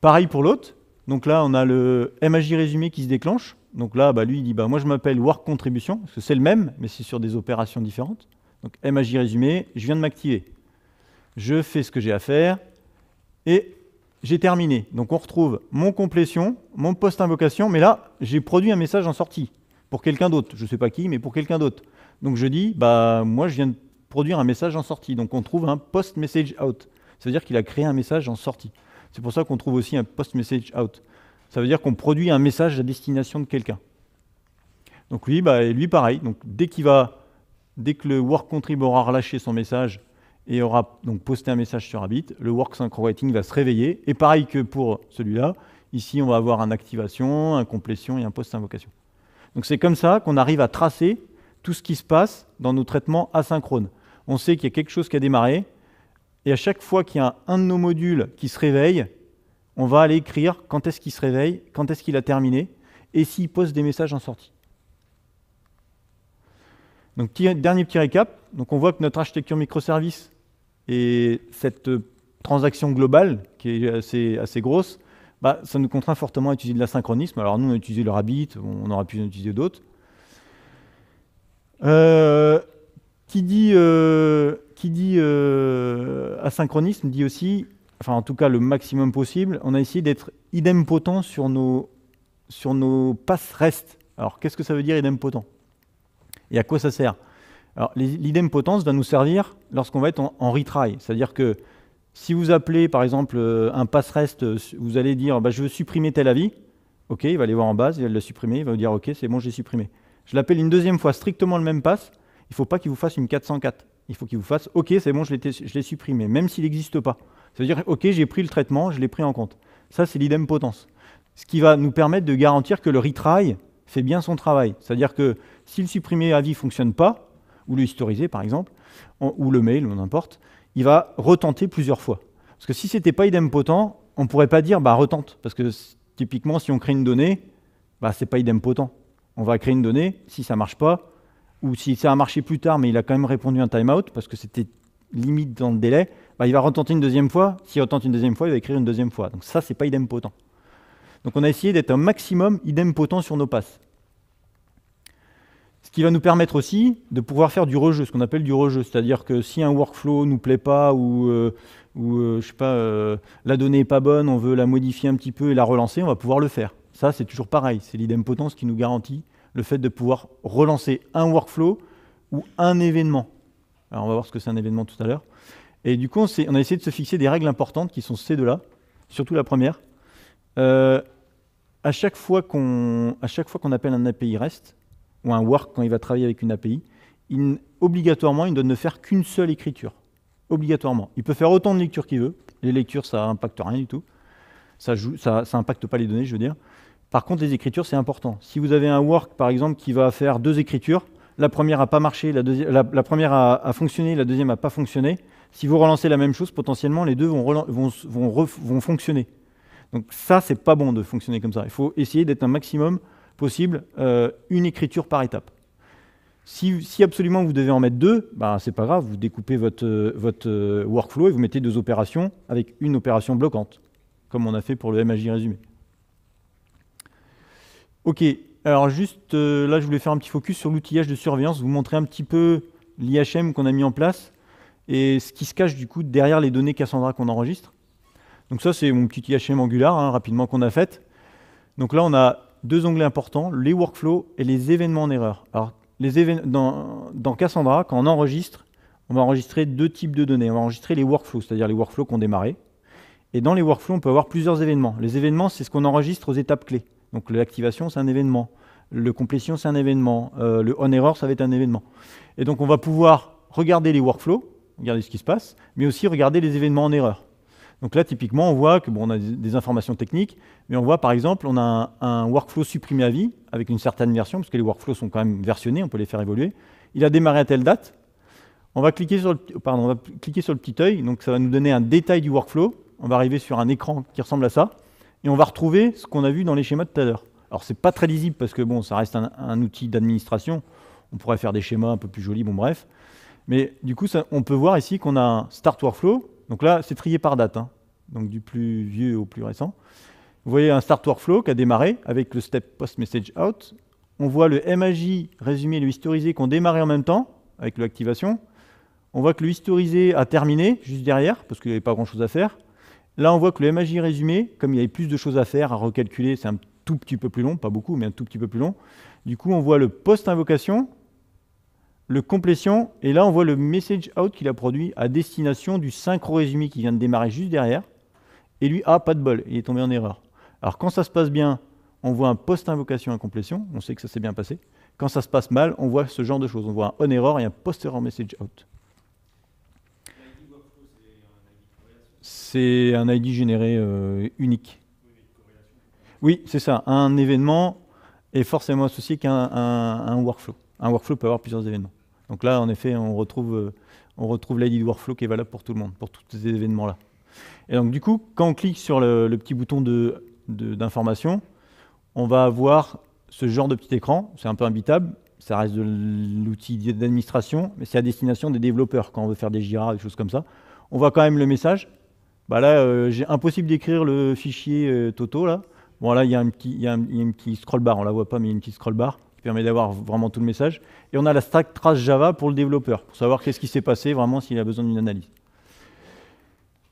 Pareil pour l'autre. Donc là, on a le MAJ résumé qui se déclenche. Donc là, bah, lui, il dit bah, Moi, je m'appelle work contribution, parce que c'est le même, mais c'est sur des opérations différentes. Donc MAJ résumé, je viens de m'activer. Je fais ce que j'ai à faire et j'ai terminé. Donc on retrouve mon complétion, mon post invocation, mais là, j'ai produit un message en sortie pour quelqu'un d'autre. Je ne sais pas qui, mais pour quelqu'un d'autre. Donc je dis bah, Moi, je viens de produire un message en sortie. Donc on trouve un post message out. C'est-à-dire qu'il a créé un message en sortie. C'est pour ça qu'on trouve aussi un post message out. Ça veut dire qu'on produit un message à destination de quelqu'un. Donc lui, bah, lui pareil. Donc dès qu'il va, dès que le work contrib aura relâché son message et aura donc posté un message sur Habit, le work synchro va se réveiller. Et pareil que pour celui-là, ici on va avoir un activation, un complétion et un post invocation. Donc c'est comme ça qu'on arrive à tracer tout ce qui se passe dans nos traitements asynchrones. On sait qu'il y a quelque chose qui a démarré, et à chaque fois qu'il y a un de nos modules qui se réveille, on va aller écrire quand est-ce qu'il se réveille, quand est-ce qu'il a terminé, et s'il pose des messages en sortie. Donc, dernier petit récap. Donc, on voit que notre architecture microservice et cette euh, transaction globale, qui est assez, grosse, bah, ça nous contraint fortement à utiliser de l'asynchronisme. Alors, nous, on a utilisé le Rabbit, on aura pu en utiliser d'autres. Euh, qui dit, euh, euh, asynchronisme dit aussi, enfin en tout cas le maximum possible, on a essayé d'être idempotent sur nos, sur nos passes restes. Alors qu'est-ce que ça veut dire idempotent Et à quoi ça sert Alors l'idempotence va nous servir lorsqu'on va être en, retry, c'est-à-dire que si vous appelez par exemple euh, un pass reste, vous allez dire bah, je veux supprimer tel avis, ok, il va aller voir en base, il va le supprimer, il va vous dire ok c'est bon j'ai supprimé. Je l'appelle une deuxième fois strictement le même pass, il ne faut pas qu'il vous fasse une 404. Il faut qu'il vous fasse OK, c'est bon, je l'ai supprimé, même s'il n'existe pas. cest à dire OK, j'ai pris le traitement, je l'ai pris en compte. Ça, c'est l'idempotence. Ce qui va nous permettre de garantir que le retry fait bien son travail. C'est-à-dire que si le supprimé à vie ne fonctionne pas, ou le historisé par exemple, ou le mail, ou n'importe, il va retenter plusieurs fois. Parce que si ce n'était pas idempotent, on ne pourrait pas dire bah, retente. Parce que typiquement, si on crée une donnée, bah, ce n'est pas idempotent. On va créer une donnée, si ça ne marche pas, ou si ça a marché plus tard, mais il a quand même répondu un timeout parce que c'était limite dans le délai, bah, il va retenter une deuxième fois. S'il retente une deuxième fois, il va écrire une deuxième fois. Donc ça, c'est pas idempotent. Donc on a essayé d'être un maximum idempotent sur nos passes. Ce qui va nous permettre aussi de pouvoir faire du rejeu, ce qu'on appelle du rejeu, c'est-à-dire que si un workflow nous plaît pas ou, euh, euh, sais pas, euh, la donnée n'est pas bonne, on veut la modifier un petit peu et la relancer, on va pouvoir le faire. Ça, c'est toujours pareil, c'est l'idempotence qui nous garantit le fait de pouvoir relancer un workflow ou un événement. Alors on va voir ce que c'est un événement tout à l'heure. Et du coup, on, a essayé de se fixer des règles importantes qui sont ces deux-là, surtout la première. Euh, à chaque fois qu'on appelle un API REST, ou un work quand il va travailler avec une API, obligatoirement, il doit ne faire qu'une seule écriture. Obligatoirement. Il peut faire autant de lectures qu'il veut. Les lectures, ça n'impacte rien du tout. Ça, joue, pas les données, je veux dire. Par contre, les écritures, c'est important. Si vous avez un work, par exemple, qui va faire deux écritures, la première a pas marché, la, première a, fonctionné, la deuxième n'a pas fonctionné, si vous relancez la même chose, potentiellement, les deux vont, fonctionner. Donc ça, c'est pas bon de fonctionner comme ça. Il faut essayer d'être un maximum possible, euh, une écriture par étape. Si, absolument vous devez en mettre deux, ben, c'est pas grave, vous découpez votre, votre euh, workflow et vous mettez deux opérations avec une opération bloquante, comme on a fait pour le MAJ résumé. Ok, alors juste euh, là, je voulais faire un petit focus sur l'outillage de surveillance, vous montrer un petit peu l'IHM qu'on a mis en place et ce qui se cache du coup derrière les données Cassandra qu'on enregistre. Donc ça, c'est mon petit IHM Angular, hein, rapidement, qu'on a fait. Donc là, on a deux onglets importants, les workflows et les événements en erreur. Alors, les dans, dans, Cassandra, quand on enregistre, on va enregistrer deux types de données. On va enregistrer les workflows, c'est-à-dire les workflows qu'on démarrait. Et dans les workflows, on peut avoir plusieurs événements. Les événements, c'est ce qu'on enregistre aux étapes clés. Donc l'activation, c'est un événement. Le complétion, c'est un événement. Euh, le on-error, ça va être un événement. Et donc on va pouvoir regarder les workflows, regarder ce qui se passe, mais aussi regarder les événements en erreur. Donc là, typiquement, on voit que bon, on a des informations techniques, mais on voit par exemple, on a un, workflow supprimé à vie avec une certaine version, parce que les workflows sont quand même versionnés, on peut les faire évoluer. Il a démarré à telle date. On va cliquer sur le, pardon, on va cliquer sur le petit œil, donc ça va nous donner un détail du workflow. On va arriver sur un écran qui ressemble à ça et on va retrouver ce qu'on a vu dans les schémas de tout à l'heure. Alors c'est pas très lisible parce que bon, ça reste un, outil d'administration. On pourrait faire des schémas un peu plus jolis, bon bref. Mais du coup, on peut voir ici qu'on a un start workflow. Donc là, c'est trié par date, hein. donc du plus vieux au plus récent. Vous voyez un start workflow qui a démarré avec le step post message out. On voit le MAJ résumé et le historisé qui ont démarré en même temps avec l'activation. On voit que le historisé a terminé juste derrière parce qu'il n'y avait pas grand chose à faire. Là, on voit que le MAJ résumé, comme il y avait plus de choses à faire, à recalculer, c'est un tout petit peu plus long, pas beaucoup, mais un tout petit peu plus long. Du coup, on voit le post-invocation, le complétion, et là, on voit le message out qu'il a produit à destination du synchro résumé qui vient de démarrer juste derrière. Et lui, ah, pas de bol, il est tombé en erreur. Alors, quand ça se passe bien, on voit un post-invocation à complétion, on sait que ça s'est bien passé. Quand ça se passe mal, on voit ce genre de choses. On voit un on-error et un post-error message out. c'est un ID généré euh, unique. Oui, c'est ça. Un événement est forcément associé qu'un un, workflow. Un workflow peut avoir plusieurs événements. Donc là, en effet, on retrouve, euh, on retrouve l'ID workflow qui est valable pour tout le monde, pour tous ces événements-là. Et donc du coup, quand on clique sur le, petit bouton d'information, de, on va avoir ce genre de petit écran. C'est un peu imbitable. Ça reste de l'outil d'administration, mais c'est à destination des développeurs quand on veut faire des Jira, des choses comme ça. On voit quand même le message bah là, euh, j'ai impossible d'écrire le fichier euh, Toto là. il y, a un petit, une petite scroll bar, on la voit pas, mais il y a une petite scroll bar qui permet d'avoir vraiment tout le message. Et on a la stack trace Java pour le développeur, pour savoir qu'est-ce qui s'est passé vraiment s'il a besoin d'une analyse.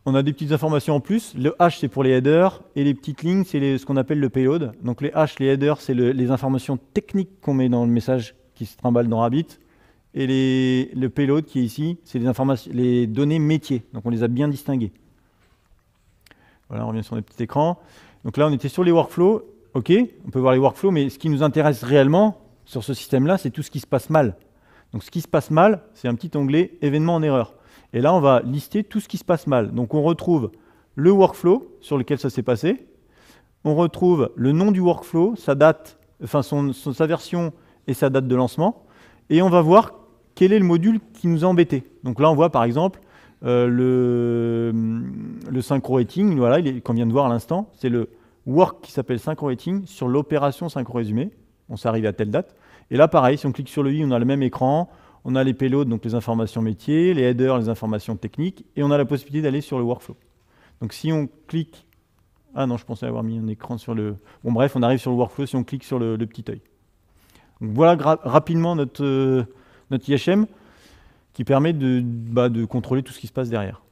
On a des petites informations en plus. Le hash, c'est pour les headers, et les petites lignes, c'est ce qu'on appelle le payload. Donc les hash, les headers, c'est les informations techniques qu'on met dans le message qui se trimballe dans Rabbit. Et le payload qui est ici, c'est les, les données métiers. Donc on les a bien distinguées. Voilà, on revient sur notre petit écran. Donc là, on était sur les workflows. OK, on peut voir les workflows, mais ce qui nous intéresse réellement sur ce système-là, c'est tout ce qui se passe mal. Donc ce qui se passe mal, c'est un petit onglet événements en erreur. Et là, on va lister tout ce qui se passe mal. Donc on retrouve le workflow sur lequel ça s'est passé. On retrouve le nom du workflow, sa date, enfin sa version et sa date de lancement. Et on va voir quel est le module qui nous a embêté. Donc là, on voit par exemple euh, le, le synchro rating, voilà, qu'on vient de voir à l'instant, c'est le work qui s'appelle synchro rating sur l'opération synchro résumé. On s'est arrivé à telle date. Et là, pareil, si on clique sur le i, on a le même écran. On a les payloads, donc les informations métiers, les headers, les informations techniques, et on a la possibilité d'aller sur le workflow. Donc si on clique... Ah non, je pensais avoir mis un écran sur le... Bon bref, on arrive sur le workflow si on clique sur le, petit œil. voilà rapidement notre, euh, notre IHM qui permet bah, de, contrôler tout ce qui se passe derrière.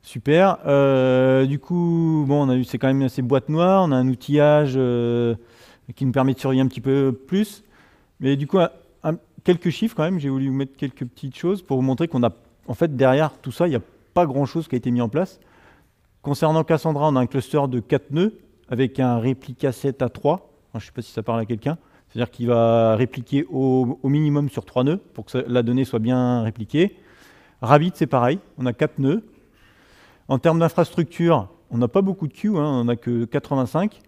Super. Euh, du coup, bon, on a eu c'est quand même assez boîte noire. On a un outillage euh, qui nous permet de surveiller un petit peu plus. Mais du coup, quelques chiffres quand même. J'ai voulu vous mettre quelques petites choses pour vous montrer qu'on a, en fait, derrière tout ça, il n'y a pas grand-chose qui a été mis en place. Concernant Cassandra, on a un cluster de 4 nœuds avec un réplica 7 à 3. je ne sais pas si ça parle à quelqu'un. C'est-à-dire qu'il va répliquer au, minimum sur trois nœuds pour que la donnée soit bien répliquée. Rabbit, c'est pareil, on a quatre nœuds. En termes d'infrastructure, on n'a pas beaucoup de queues, hein, on n'a que 85. Et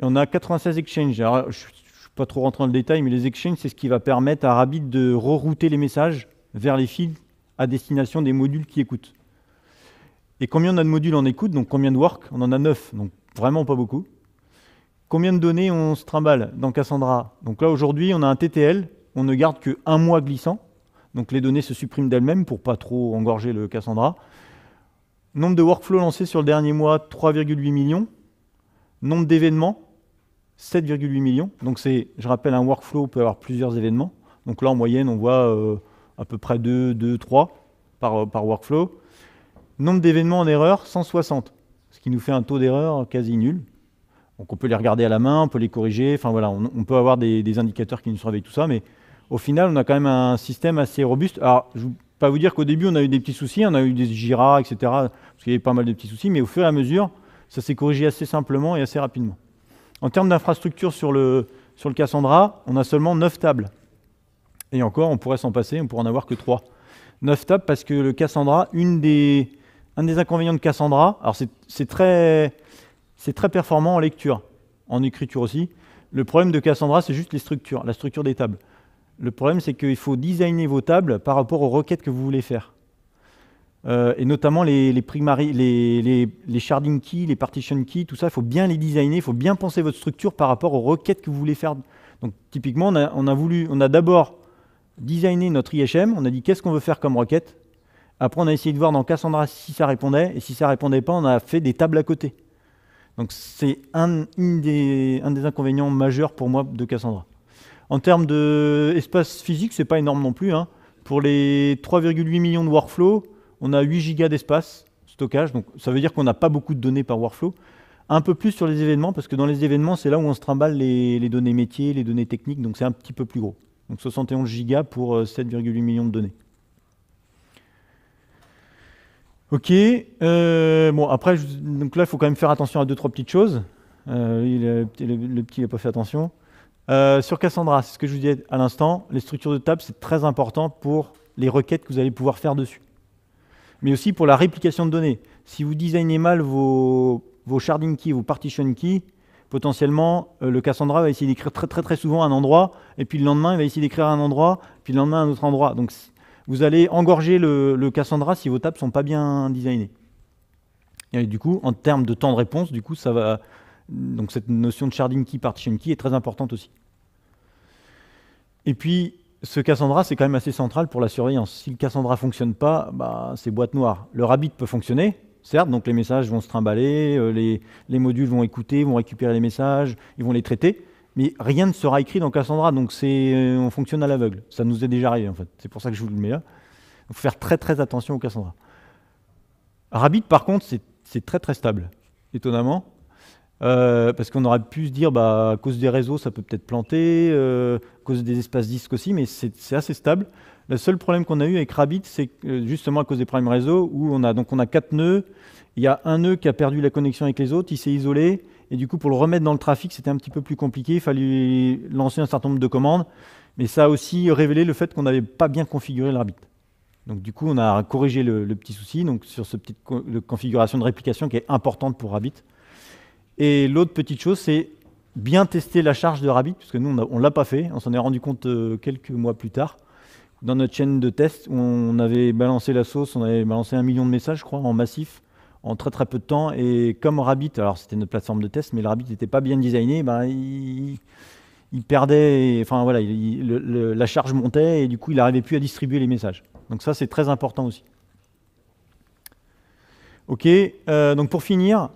on a 96 exchanges. je ne suis pas trop rentré dans le détail, mais les exchanges, c'est ce qui va permettre à Rabbit de rerouter les messages vers les fils à destination des modules qui écoutent. Et combien on a de modules en écoute Donc combien de work On en a neuf, donc vraiment pas beaucoup. Combien de données on se trimballe dans Cassandra Donc là, aujourd'hui, on a un TTL, on ne garde qu'un mois glissant. Donc les données se suppriment d'elles-mêmes pour pas trop engorger le Cassandra. Nombre de workflows lancés sur le dernier mois, 3,8 millions. Nombre d'événements, 7,8 millions. Donc c'est, je rappelle, un workflow peut avoir plusieurs événements. Donc là, en moyenne, on voit euh, à peu près 2, 2 3 par, euh, par workflow. Nombre d'événements en erreur, 160, ce qui nous fait un taux d'erreur quasi nul. Donc on peut les regarder à la main, on peut les corriger, enfin voilà, on, peut avoir des, indicateurs qui nous surveillent tout ça, mais au final, on a quand même un système assez robuste. Alors, je ne vais pas vous dire qu'au début, on a eu des petits soucis, on a eu des Jira, etc., parce qu'il y avait pas mal de petits soucis, mais au fur et à mesure, ça s'est corrigé assez simplement et assez rapidement. En termes d'infrastructure sur le, sur le Cassandra, on a seulement 9 tables. Et encore, on pourrait s'en passer, on pourrait en avoir que 3. 9 tables parce que le Cassandra, une des, un des inconvénients de Cassandra, alors c'est très c'est très performant en lecture, en écriture aussi. Le problème de Cassandra, c'est juste les structures, la structure des tables. Le problème, c'est qu'il faut designer vos tables par rapport aux requêtes que vous voulez faire. Euh, et notamment les, primary, les, sharding keys, les partition keys, tout ça, il faut bien les designer, il faut bien penser votre structure par rapport aux requêtes que vous voulez faire. Donc typiquement, on a, voulu, on a d'abord designé notre IHM, on a dit qu'est-ce qu'on veut faire comme requête. Après, on a essayé de voir dans Cassandra si ça répondait, et si ça répondait pas, on a fait des tables à côté. Donc c'est un, des, inconvénients majeurs pour moi de Cassandra. En termes d'espace physique, physique, c'est pas énorme non plus. Hein. Pour les 3,8 millions de workflows, on a 8 gigas d'espace stockage, donc ça veut dire qu'on n'a pas beaucoup de données par workflow. Un peu plus sur les événements, parce que dans les événements, c'est là où on se trimballe les, les données métiers, les données techniques, donc c'est un petit peu plus gros. Donc 71 gigas pour 7,8 euh, millions de données. Ok. Euh, bon, après, donc là, il faut quand même faire attention à deux, trois petites choses. Euh, il, le, petit n'a pas fait attention. Euh, sur Cassandra, c'est ce que je vous disais à l'instant, les structures de table, c'est très important pour les requêtes que vous allez pouvoir faire dessus. Mais aussi pour la réplication de données. Si vous designez mal vos, vos sharding keys, vos partition keys, potentiellement, le Cassandra va essayer d'écrire très, très, très souvent un endroit, et puis le lendemain, il va essayer d'écrire un endroit, puis le lendemain, un autre endroit. Donc, vous allez engorger le, Cassandra si vos tables sont pas bien designées. Et du coup, en termes de temps de réponse, du coup, ça va. Donc cette notion de sharding key partition key est très importante aussi. Et puis, ce Cassandra, c'est quand même assez central pour la surveillance. Si le Cassandra ne fonctionne pas, bah, c'est boîte noire. Le Rabbit peut fonctionner, certes, donc les messages vont se trimballer, euh, les, les modules vont écouter, vont récupérer les messages, ils vont les traiter, mais rien ne sera écrit dans Cassandra, donc c'est, euh, on fonctionne à l'aveugle. Ça nous est déjà arrivé en fait. C'est pour ça que je vous le mets là. Il faut faire très très attention au Cassandra. Rabbit, par contre, c'est très très stable, étonnamment. Euh, parce qu'on aurait pu se dire, bah, à cause des réseaux, ça peut peut-être planter, euh, à cause des espaces disques aussi, mais c'est assez stable. Le seul problème qu'on a eu avec Rabbit, c'est justement à cause des problèmes réseau, où on a, donc on a quatre nœuds, il y a un nœud qui a perdu la connexion avec les autres, il s'est isolé, et du coup, pour le remettre dans le trafic, c'était un petit peu plus compliqué. Il fallait lancer un certain nombre de commandes. Mais ça a aussi révélé le fait qu'on n'avait pas bien configuré Rabbit. Donc du coup, on a corrigé le, petit souci donc sur cette petite configuration de réplication qui est importante pour Rabbit. Et l'autre petite chose, c'est bien tester la charge de Rabbit, puisque nous, on ne l'a pas fait. On s'en est rendu compte euh, quelques mois plus tard, dans notre chaîne de test, on avait balancé la sauce, on avait balancé un million de messages, je crois, en massif en très très peu de temps. Et comme Rabbit, alors c'était notre plateforme de test, mais le Rabbit n'était pas bien designé, ben, il, perdait, enfin voilà, la charge montait et du coup il n'arrivait plus à distribuer les messages. Donc ça c'est très important aussi. Ok, euh, donc pour finir,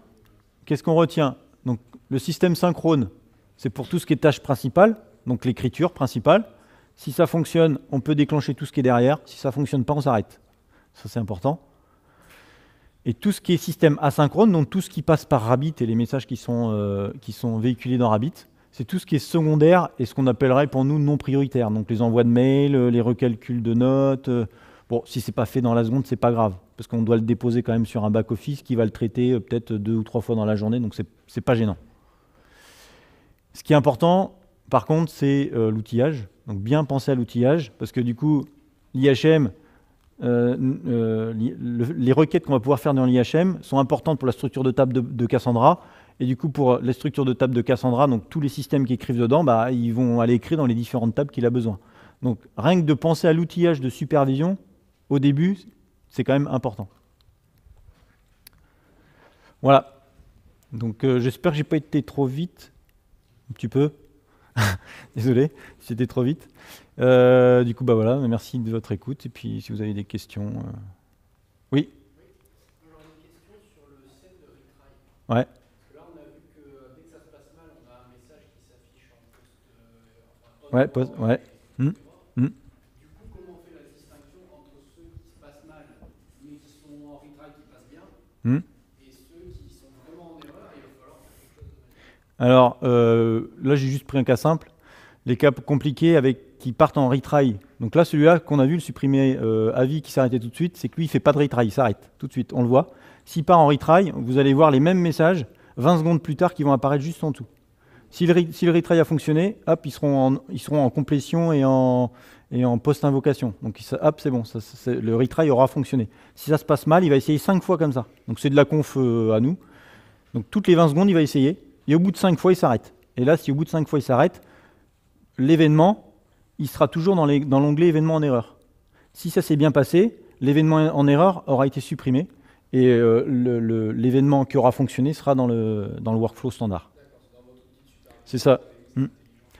qu'est-ce qu'on retient Donc le système synchrone, c'est pour tout ce qui est tâche principale, donc l'écriture principale. Si ça fonctionne, on peut déclencher tout ce qui est derrière. Si ça fonctionne pas, on s'arrête. Ça c'est important. Et tout ce qui est système asynchrone, donc tout ce qui passe par Rabbit et les messages qui sont, euh, qui sont véhiculés dans Rabbit, c'est tout ce qui est secondaire et ce qu'on appellerait pour nous non prioritaire. Donc les envois de mails, euh, les recalculs de notes. Euh, bon, si c'est pas fait dans la seconde, c'est pas grave, parce qu'on doit le déposer quand même sur un back-office qui va le traiter peut-être deux ou trois fois dans la journée, donc c'est pas gênant. Ce qui est important, par contre, c'est l'outillage. Donc bien penser à l'outillage, parce que du coup, l'IHM, euh, euh, les requêtes qu'on va pouvoir faire dans l'IHM sont importantes pour la structure de table de, Cassandra. Et du coup, pour euh, la structure de table de Cassandra, donc tous les systèmes qui écrivent dedans, bah, ils vont aller écrire dans les différentes tables qu'il a besoin. Donc rien que de penser à l'outillage de supervision au début, c'est quand même important. Voilà. Donc j'espère que je n'ai pas été trop vite. Un petit peu. Désolé, j'étais trop vite. Euh, du coup bah voilà, merci de votre écoute et puis si vous avez des questions. Euh. Oui. J'ai une question sur le set de retry Ouais. Là on a vu que euh, dès que ça se passe mal, on a un message qui s'affiche en post Ouais, ouais. Alors euh, là, j'ai juste pris un cas simple, les cas compliqués avec qui partent en retry. Donc là, celui-là qu'on a vu, le supprimer euh, avis qui s'arrêtait tout de suite, c'est que lui, il fait pas de retry, il s'arrête tout de suite, on le voit. S'il part en retry, vous allez voir les mêmes messages 20 secondes plus tard qui vont apparaître juste en dessous. Si le, retry a fonctionné, hop, ils seront en, ils complétion et en, et en post-invocation. Donc hop, c'est bon, ça, le retry aura fonctionné. Si ça se passe mal, il va essayer 5 fois comme ça. Donc c'est de la conf euh, à nous. Donc toutes les 20 secondes, il va essayer. Et au bout de cinq fois, il s'arrête. Et là, si au bout de cinq fois, il s'arrête, l'événement, il sera toujours dans l'onglet événement en erreur. Si ça s'est bien passé, l'événement en erreur aura été supprimé et euh, l'événement qui aura fonctionné sera dans le, workflow standard. C'est ça. Enfin, hmm.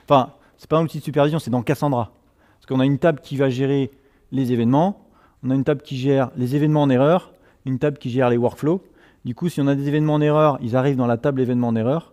Enfin, c'est pas dans l'outil de supervision, c'est dans Cassandra. Parce qu'on a une table qui va gérer les événements, on a une table qui gère les événements en erreur, une table qui gère les workflows. Du coup, si on a des événements en erreur, ils arrivent dans la table événement en erreur.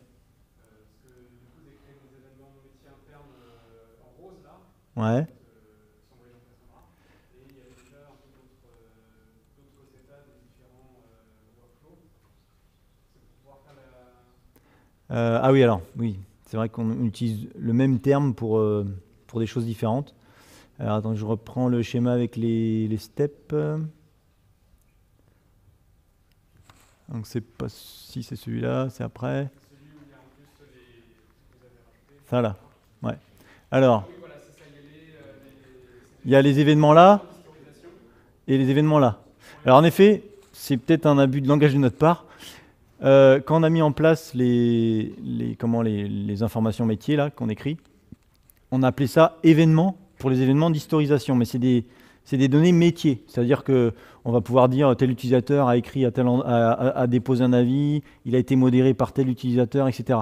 Ouais. Euh, ah oui, alors, oui, c'est vrai qu'on utilise le même terme pour, euh, pour des choses différentes. Alors, attends, je reprends le schéma avec les, les steps. Donc, c'est pas si c'est celui-là, c'est après. Celui où il y a Ça là, ouais. Alors. Il y a les événements là et les événements là. Alors en effet, c'est peut-être un abus de langage de notre part. Euh, quand on a mis en place les, comment, les, informations métiers là qu'on écrit, on a appelé ça événements pour les événements d'historisation, mais c'est des, des, données métiers. C'est-à-dire qu'on va pouvoir dire euh, tel utilisateur a écrit, tel, a déposé un avis, il a été modéré par tel utilisateur, etc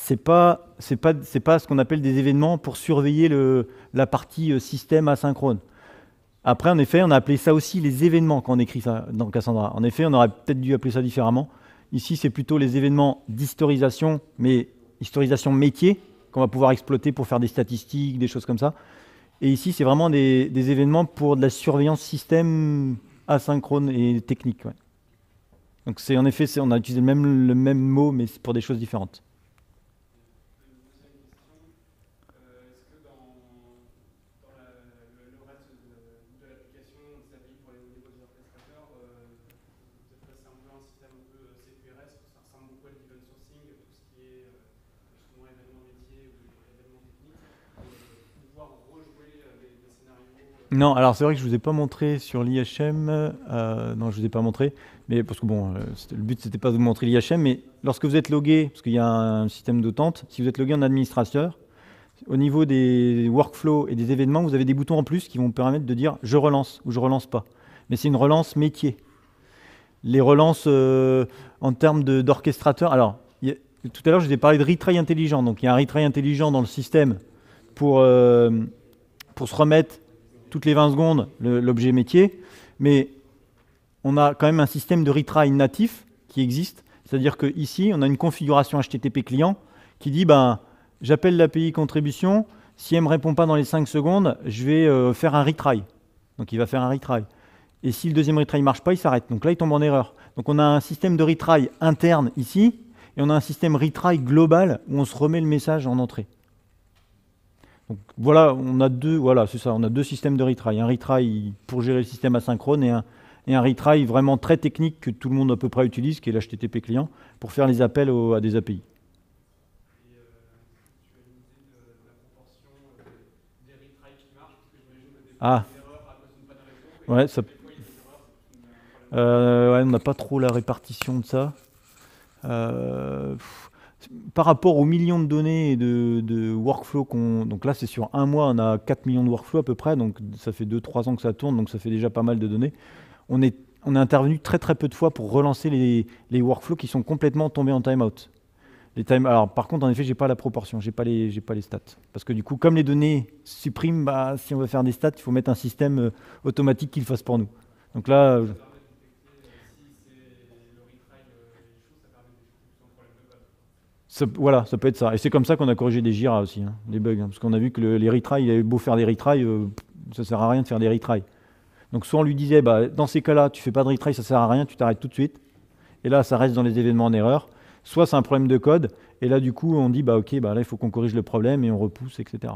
c'est pas c'est pas c'est pas ce qu'on appelle des événements pour surveiller le, la partie euh, système asynchrone. Après, en effet, on a appelé ça aussi les événements quand on écrit ça dans Cassandra. En effet, on aurait peut-être dû appeler ça différemment. Ici, c'est plutôt les événements d'historisation, mais historisation métier qu'on va pouvoir exploiter pour faire des statistiques, des choses comme ça. Et ici, c'est vraiment des, événements pour de la surveillance système asynchrone et technique. Donc, c'est en effet, on a utilisé même, le même mot, mais pour des choses différentes. Non, alors c'est vrai que je ne vous ai pas montré sur l'IHM. Euh, non, je ne vous ai pas montré, mais parce que bon, euh, le but ce n'était pas de vous montrer l'IHM, mais lorsque vous êtes logué, parce qu'il y a un système d'autente, si vous êtes logué en administrateur, au niveau des workflows et des événements, vous avez des boutons en plus qui vont vous permettre de dire je relance ou je relance pas. Mais c'est une relance métier. Les relances euh, en termes d'orchestrateur. Alors, tout à l'heure, je vous ai parlé de retry intelligent. Donc, il y a un retry intelligent dans le système pour, pour se remettre toutes les 20 secondes l'objet métier, mais on a quand même un système de retry natif qui existe. C'est-à-dire qu'ici, on a une configuration HTTP client qui dit ben, j'appelle l'API contribution, si elle ne me répond pas dans les 5 secondes, je vais euh, faire un retry. Donc il va faire un retry. Et si le deuxième retry ne marche pas, il s'arrête. Donc là, il tombe en erreur. Donc on a un système de retry interne ici, et on a un système retry global où on se remet le message en entrée. Donc voilà, on a deux, voilà, c'est ça, on a deux systèmes de retry. Un retry pour gérer le système asynchrone et un, et un retry vraiment très technique que tout le monde à peu près utilise, qui est l'HTTP client, pour faire les appels à des API. Euh, ah. Ouais, ça... Euh, euh, ouais on n'a pas trop la répartition de ça par rapport aux millions de données et de, de workflows qu'on. Donc là, c'est sur un mois, on a 4 millions de workflows à peu près, donc ça fait 2-3 ans que ça tourne, donc ça fait déjà pas mal de données. On est, on est intervenu très très peu de fois pour relancer les, workflows qui sont complètement tombés en timeout. Les time Alors par contre, en effet, j'ai pas la proportion, j'ai pas les, j'ai pas les stats, parce que du coup, comme les données suppriment, bah, si on veut faire des stats, il faut mettre un système euh, automatique qui le fasse pour nous. Donc là. voilà, ça peut être ça. Et c'est comme ça qu'on a corrigé des Jira aussi, hein, des bugs. Hein, parce qu'on a vu que les retries, il eu beau faire des retries, euh, ça sert à rien de faire des retries. Donc soit on lui disait, bah, dans ces cas-là, tu fais pas de retry, ça sert à rien, tu t'arrêtes tout de suite. Et là, ça reste dans les événements en erreur. Soit c'est un problème de code, et là, du coup, on dit, bah, ok, bah, là, il faut qu'on corrige le problème et on repousse, etc.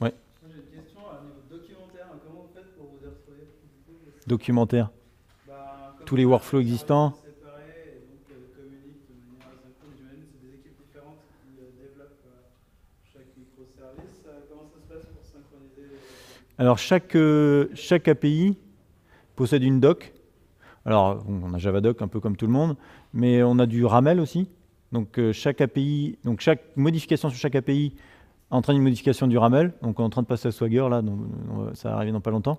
Ouais. J'ai une question à euh, niveau documentaire. Comment vous faites pour vous retrouver Documentaire. Bah, Tous les workflows existants. Alors chaque, euh, chaque API possède une doc. Alors on a Java doc un peu comme tout le monde, mais on a du RAML aussi. Donc euh, chaque API, donc chaque modification sur chaque API entraîne une modification du RAML. Donc on est en train de passer à Swagger là, Ça ça arrive dans pas longtemps.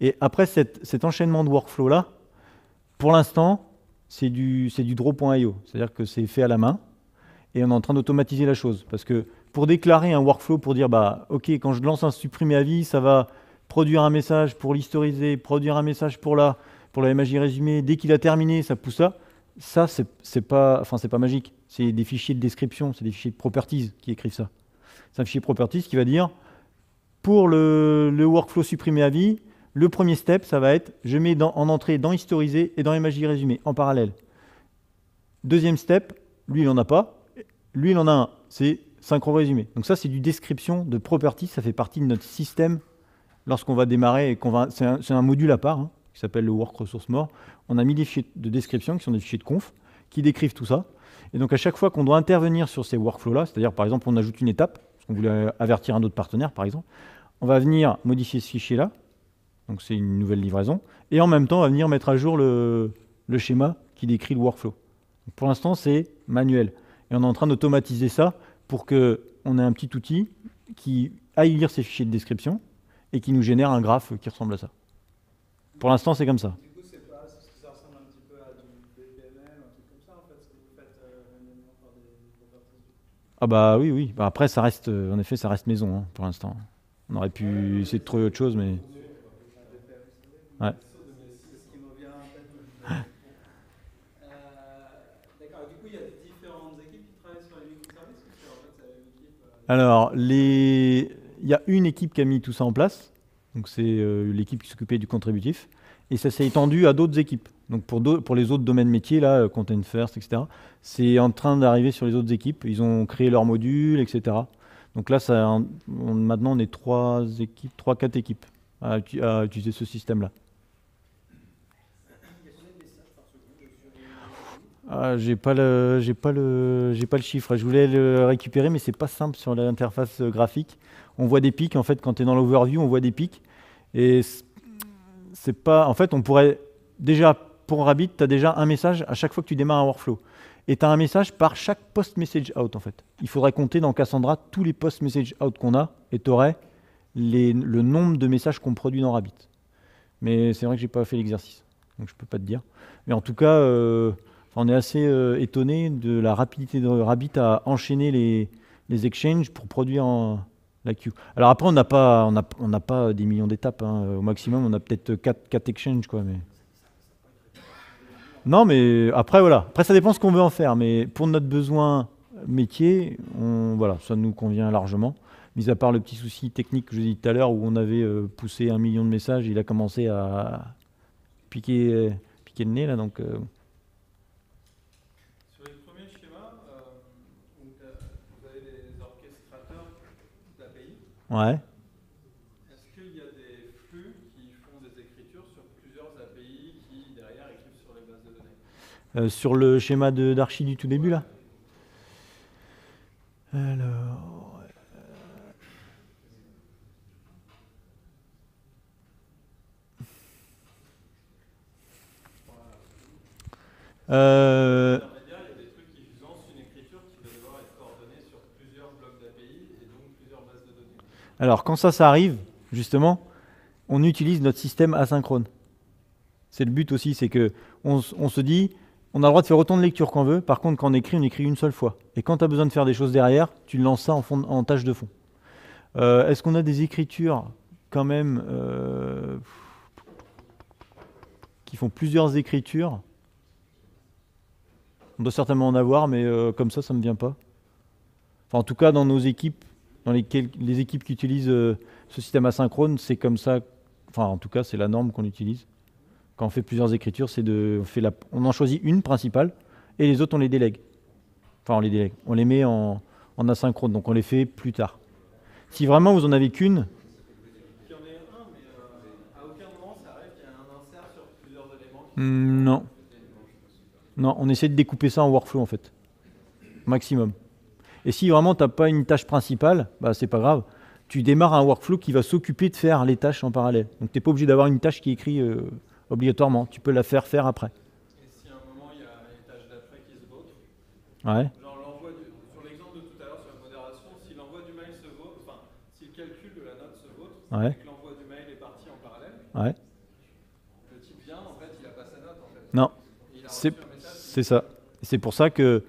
Et après cet enchaînement de workflow là, pour l'instant c'est du, du draw.io, c'est-à-dire que c'est fait à la main et on est en train d'automatiser la chose parce que pour déclarer un workflow, pour dire, bah, OK, quand je lance un supprimé à vie, ça va produire un message pour l'historiser, produire un message pour la, pour la magie résumée. Dès qu'il a terminé, ça pousse ça. Ça, c'est pas, enfin, c'est pas magique. C'est des fichiers de description, c'est des fichiers de properties qui écrivent ça. C'est un fichier properties qui va dire, pour le, le workflow supprimé à vie, le premier step, ça va être, je mets dans, en entrée dans historiser et dans magie résumé, en parallèle. Deuxième step, lui, il en a pas. Lui, il en a un. C'est synchro résumé. Donc ça, c'est du description de property, ça fait partie de notre système lorsqu'on va démarrer et qu'on C'est un, module à part hein, qui s'appelle le work resource more. On a mis des fichiers de description qui sont des fichiers de conf qui décrivent tout ça. Et donc à chaque fois qu'on doit intervenir sur ces workflows-là, c'est-à-dire par exemple on ajoute une étape, parce qu'on voulait avertir un autre partenaire par exemple, on va venir modifier ce fichier-là, donc c'est une nouvelle livraison, et en même temps on va venir mettre à jour le, le schéma qui décrit le workflow. pour l'instant c'est manuel. Et on est en train d'automatiser ça pour qu'on ait un petit outil qui aille lire ces fichiers de description et qui nous génère un graphe qui ressemble à ça. Pour l'instant, c'est comme ça. Ah bah oui, oui. Bah, après, ça reste, euh, en effet, ça reste maison hein, pour l'instant. On aurait pu essayer de trouver autre chose, mais... Ouais. Alors, les... il y a une équipe qui a mis tout ça en place. Donc, c'est euh, l'équipe qui s'occupait du contributif. Et ça s'est étendu à d'autres équipes. Donc, pour, les autres domaines métiers, là, euh, Content First, etc., c'est en train d'arriver sur les autres équipes. Ils ont créé leurs modules, etc. Donc là, maintenant, on est trois équipes, trois, quatre équipes à utiliser ce système-là. Ah, j'ai pas le, j'ai pas le, j'ai pas le chiffre. Je voulais le récupérer, mais c'est pas simple sur l'interface graphique. On voit des pics. En fait, quand tu es dans l'overview, on voit des pics. Et c'est pas. En fait, on pourrait déjà pour Rabbit, tu as déjà un message à chaque fois que tu démarres un workflow. Et tu as un message par chaque post message out en fait. Il faudrait compter dans Cassandra tous les post message out qu'on a et tu aurais le nombre de messages qu'on produit dans Rabbit. Mais c'est vrai que j'ai pas fait l'exercice, donc je peux pas te dire. Mais en tout cas. Euh, on est assez euh, étonné de la rapidité de Rabbit à enchaîner les, les exchanges pour produire en, la queue. Alors après, on n'a pas, on, on a pas des millions d'étapes. Hein. Au maximum, on a peut-être 4, quatre exchanges. Quoi, mais... Non, mais après, voilà. Après, ça dépend ce qu'on veut en faire. Mais pour notre besoin métier, on, voilà, ça nous convient largement. Mis à part le petit souci technique que je dit tout à l'heure, où on avait euh, poussé un million de messages, il a commencé à piquer, piquer le nez. Là, donc, euh, Ouais. Est-ce qu'il y a des flux qui font des écritures sur plusieurs API qui, derrière, écrivent sur les bases de données euh, Sur le schéma d'archi du tout début, là Alors. Euh... Alors quand ça, ça arrive, justement, on utilise notre système asynchrone. C'est le but aussi, c'est que on, se dit, on a le droit de faire autant de lectures qu'on veut, par contre quand on écrit, on écrit une seule fois. Et quand tu as besoin de faire des choses derrière, tu lances ça en, tâche de fond. Euh, est-ce qu'on a des écritures quand même euh, qui font plusieurs écritures On doit certainement en avoir, mais euh, comme ça, ça ne me vient pas. en tout cas, dans nos équipes, dans les, équipes qui utilisent euh, ce système asynchrone, c'est comme ça, enfin en tout cas c'est la norme qu'on utilise. Quand on fait plusieurs écritures, c'est de, on, fait la, on en choisit une principale et les autres on les délègue. Enfin on les délègue, on les met en, en asynchrone, donc on les fait plus tard. Si vraiment vous en avez qu'une, hmm, Non. Non, on essaie de découper ça en workflow en fait. Maximum. Et si vraiment tu n'as pas une tâche principale, bah, n'est pas grave. Tu démarres un workflow qui va s'occuper de faire les tâches en parallèle. Donc tu n'es pas obligé d'avoir une tâche qui est écrite euh, obligatoirement. Tu peux la faire faire après. Et si à un moment il y a une tâche d'après qui se votent Ouais. Sur l'exemple de tout à l'heure sur la modération, si l'envoi du mail se enfin, si le calcul de la note se vote, et que l'envoi du mail est parti en parallèle, ouais. le type vient, en fait, il n'a pas sa note. En fait. Non, c'est ça. C'est pour ça que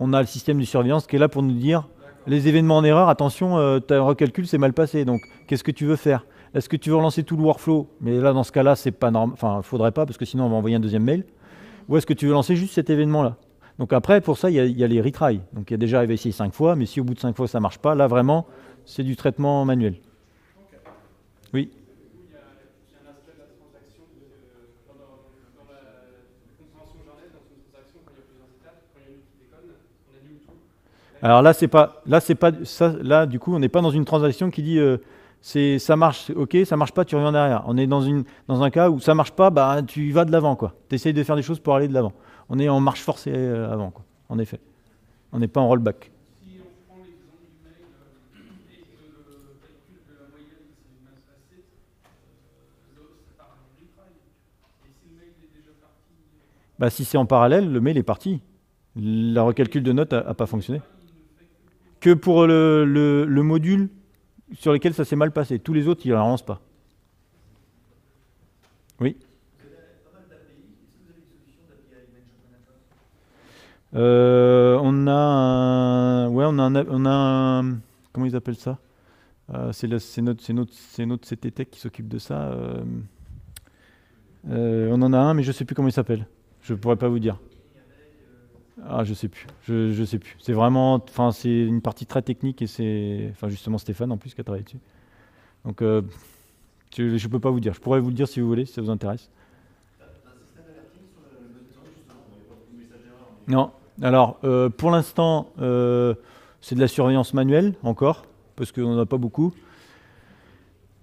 on a le système de surveillance qui est là pour nous dire les événements en erreur, attention, euh, tu as un recalcul, c'est mal passé. Donc, qu'est-ce que tu veux faire Est-ce que tu veux relancer tout le workflow Mais là, dans ce cas-là, c'est pas normal. Enfin, faudrait pas, parce que sinon, on va envoyer un deuxième mail. Ou est-ce que tu veux lancer juste cet événement-là Donc, après, pour ça, il y, a les retry. Donc, il y a déjà essayé cinq fois, mais si au bout de cinq fois, ça marche pas, là, vraiment, c'est du traitement manuel. Oui Alors là, c'est pas, là, c'est pas, ça, là, du coup, on n'est pas dans une transaction qui dit euh, c'est, ça marche, ok, ça marche pas, tu reviens derrière. On est dans, une, dans un cas où ça marche pas, bah, tu vas de l'avant, quoi. Tu essayes de faire des choses pour aller de l'avant. On est en marche forcée euh, avant, quoi, en effet. On n'est pas en rollback. Bah, si c'est en parallèle, le mail est parti. La recalcul de notes n'a pas fonctionné que pour le, module sur lequel ça s'est mal passé. Tous les autres, ils n'avancent pas. Oui euh, on a un, ouais, on a on a comment ils appellent ça euh, C'est notre, notre, notre qui s'occupe de ça. Euh, euh, on en a un, mais je ne sais plus comment il s'appelle. Je ne pourrais pas vous dire. Ah, je sais plus. Je, sais plus. C'est vraiment, enfin, c'est une partie très technique et c'est, enfin, justement Stéphane en plus qui a travaillé dessus. Donc, euh, je, ne peux pas vous dire. Je pourrais vous le dire si vous voulez, si ça vous intéresse. Non. Alors, euh, pour l'instant, euh, c'est de la surveillance manuelle encore, parce qu'on n'en a pas beaucoup.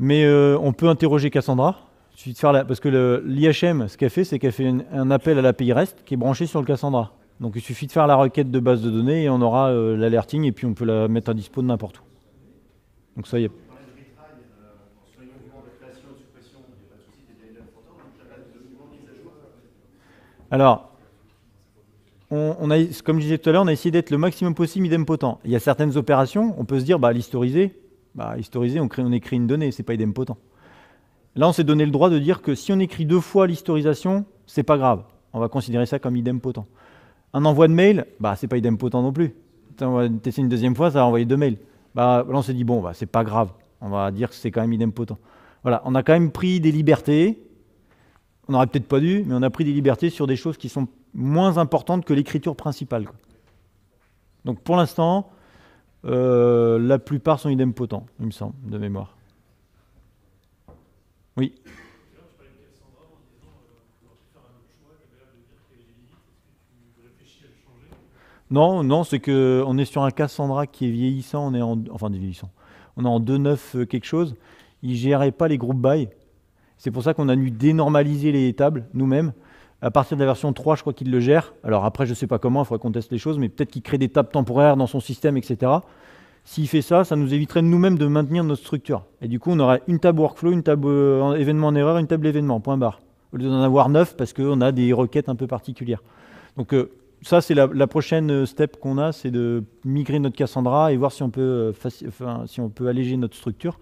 Mais on peut interroger Cassandra. Faire parce que l'IHM, ce qu'elle fait, c'est qu'elle fait un appel à l'API REST qui est branché sur le Cassandra. Donc il suffit de faire la requête de base de données et on aura euh, l'alerting et puis on peut la mettre à dispo de n'importe où. Donc ça y est. Alors, on, a, comme je disais tout à l'heure, on a essayé d'être le maximum possible idempotent. Il y a certaines opérations, on peut se dire, bah, l'historiser, bah, historiser, on, crée, on écrit une donnée, c'est pas idempotent. Là, on s'est donné le droit de dire que si on écrit deux fois l'historisation, c'est pas grave. On va considérer ça comme idempotent. Un envoi de mail, bah, c'est pas idempotent non plus. On va tester une deuxième fois, ça va envoyer deux mails. Bah, là, on s'est dit, bon, bah, c'est pas grave. On va dire que c'est quand même idempotent. Voilà, on a quand même pris des libertés. On n'aurait peut-être pas dû, mais on a pris des libertés sur des choses qui sont moins importantes que l'écriture principale. Donc pour l'instant, euh, la plupart sont idempotents, il me semble, de mémoire. Oui. Non, non, c'est que on est sur un Cassandra qui est vieillissant, on est en, enfin vieillissant. On est en 2.9 euh, quelque chose. Il gérait pas les groupes by, C'est pour ça qu'on a dû dénormaliser les tables nous-mêmes. À partir de la version 3, je crois qu'il le gère, Alors après, je ne sais pas comment, il faudrait qu'on teste les choses, mais peut-être qu'il crée des tables temporaires dans son système, etc. S'il fait ça, ça nous éviterait nous-mêmes de maintenir notre structure. Et du coup, on aurait une table workflow, une table euh, événement en erreur, une table événement, point barre. Au lieu d'en avoir neuf parce qu'on a des requêtes un peu particulières. Donc euh, ça, c'est la, prochaine euh, step qu'on a, c'est de migrer notre Cassandra et voir si on peut, euh, si on peut alléger notre structure.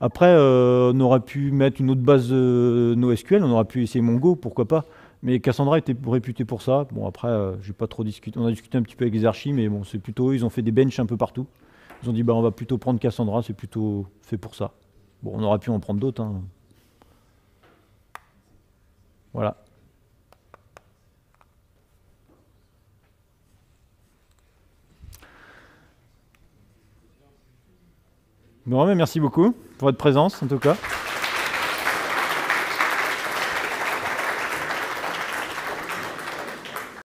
Après, euh, on aurait pu mettre une autre base NoSQL, on aurait pu essayer Mongo, pourquoi pas. Mais Cassandra était réputé pour ça. Bon, après, j'ai pas trop discuté. On a discuté un petit peu avec les archis, mais bon, c'est plutôt ils ont fait des benches un peu partout. Ils ont dit, bah, on va plutôt prendre Cassandra, c'est plutôt fait pour ça. Bon, on aurait pu en prendre d'autres. Hein. Voilà. Bon, merci beaucoup pour votre présence en tout cas.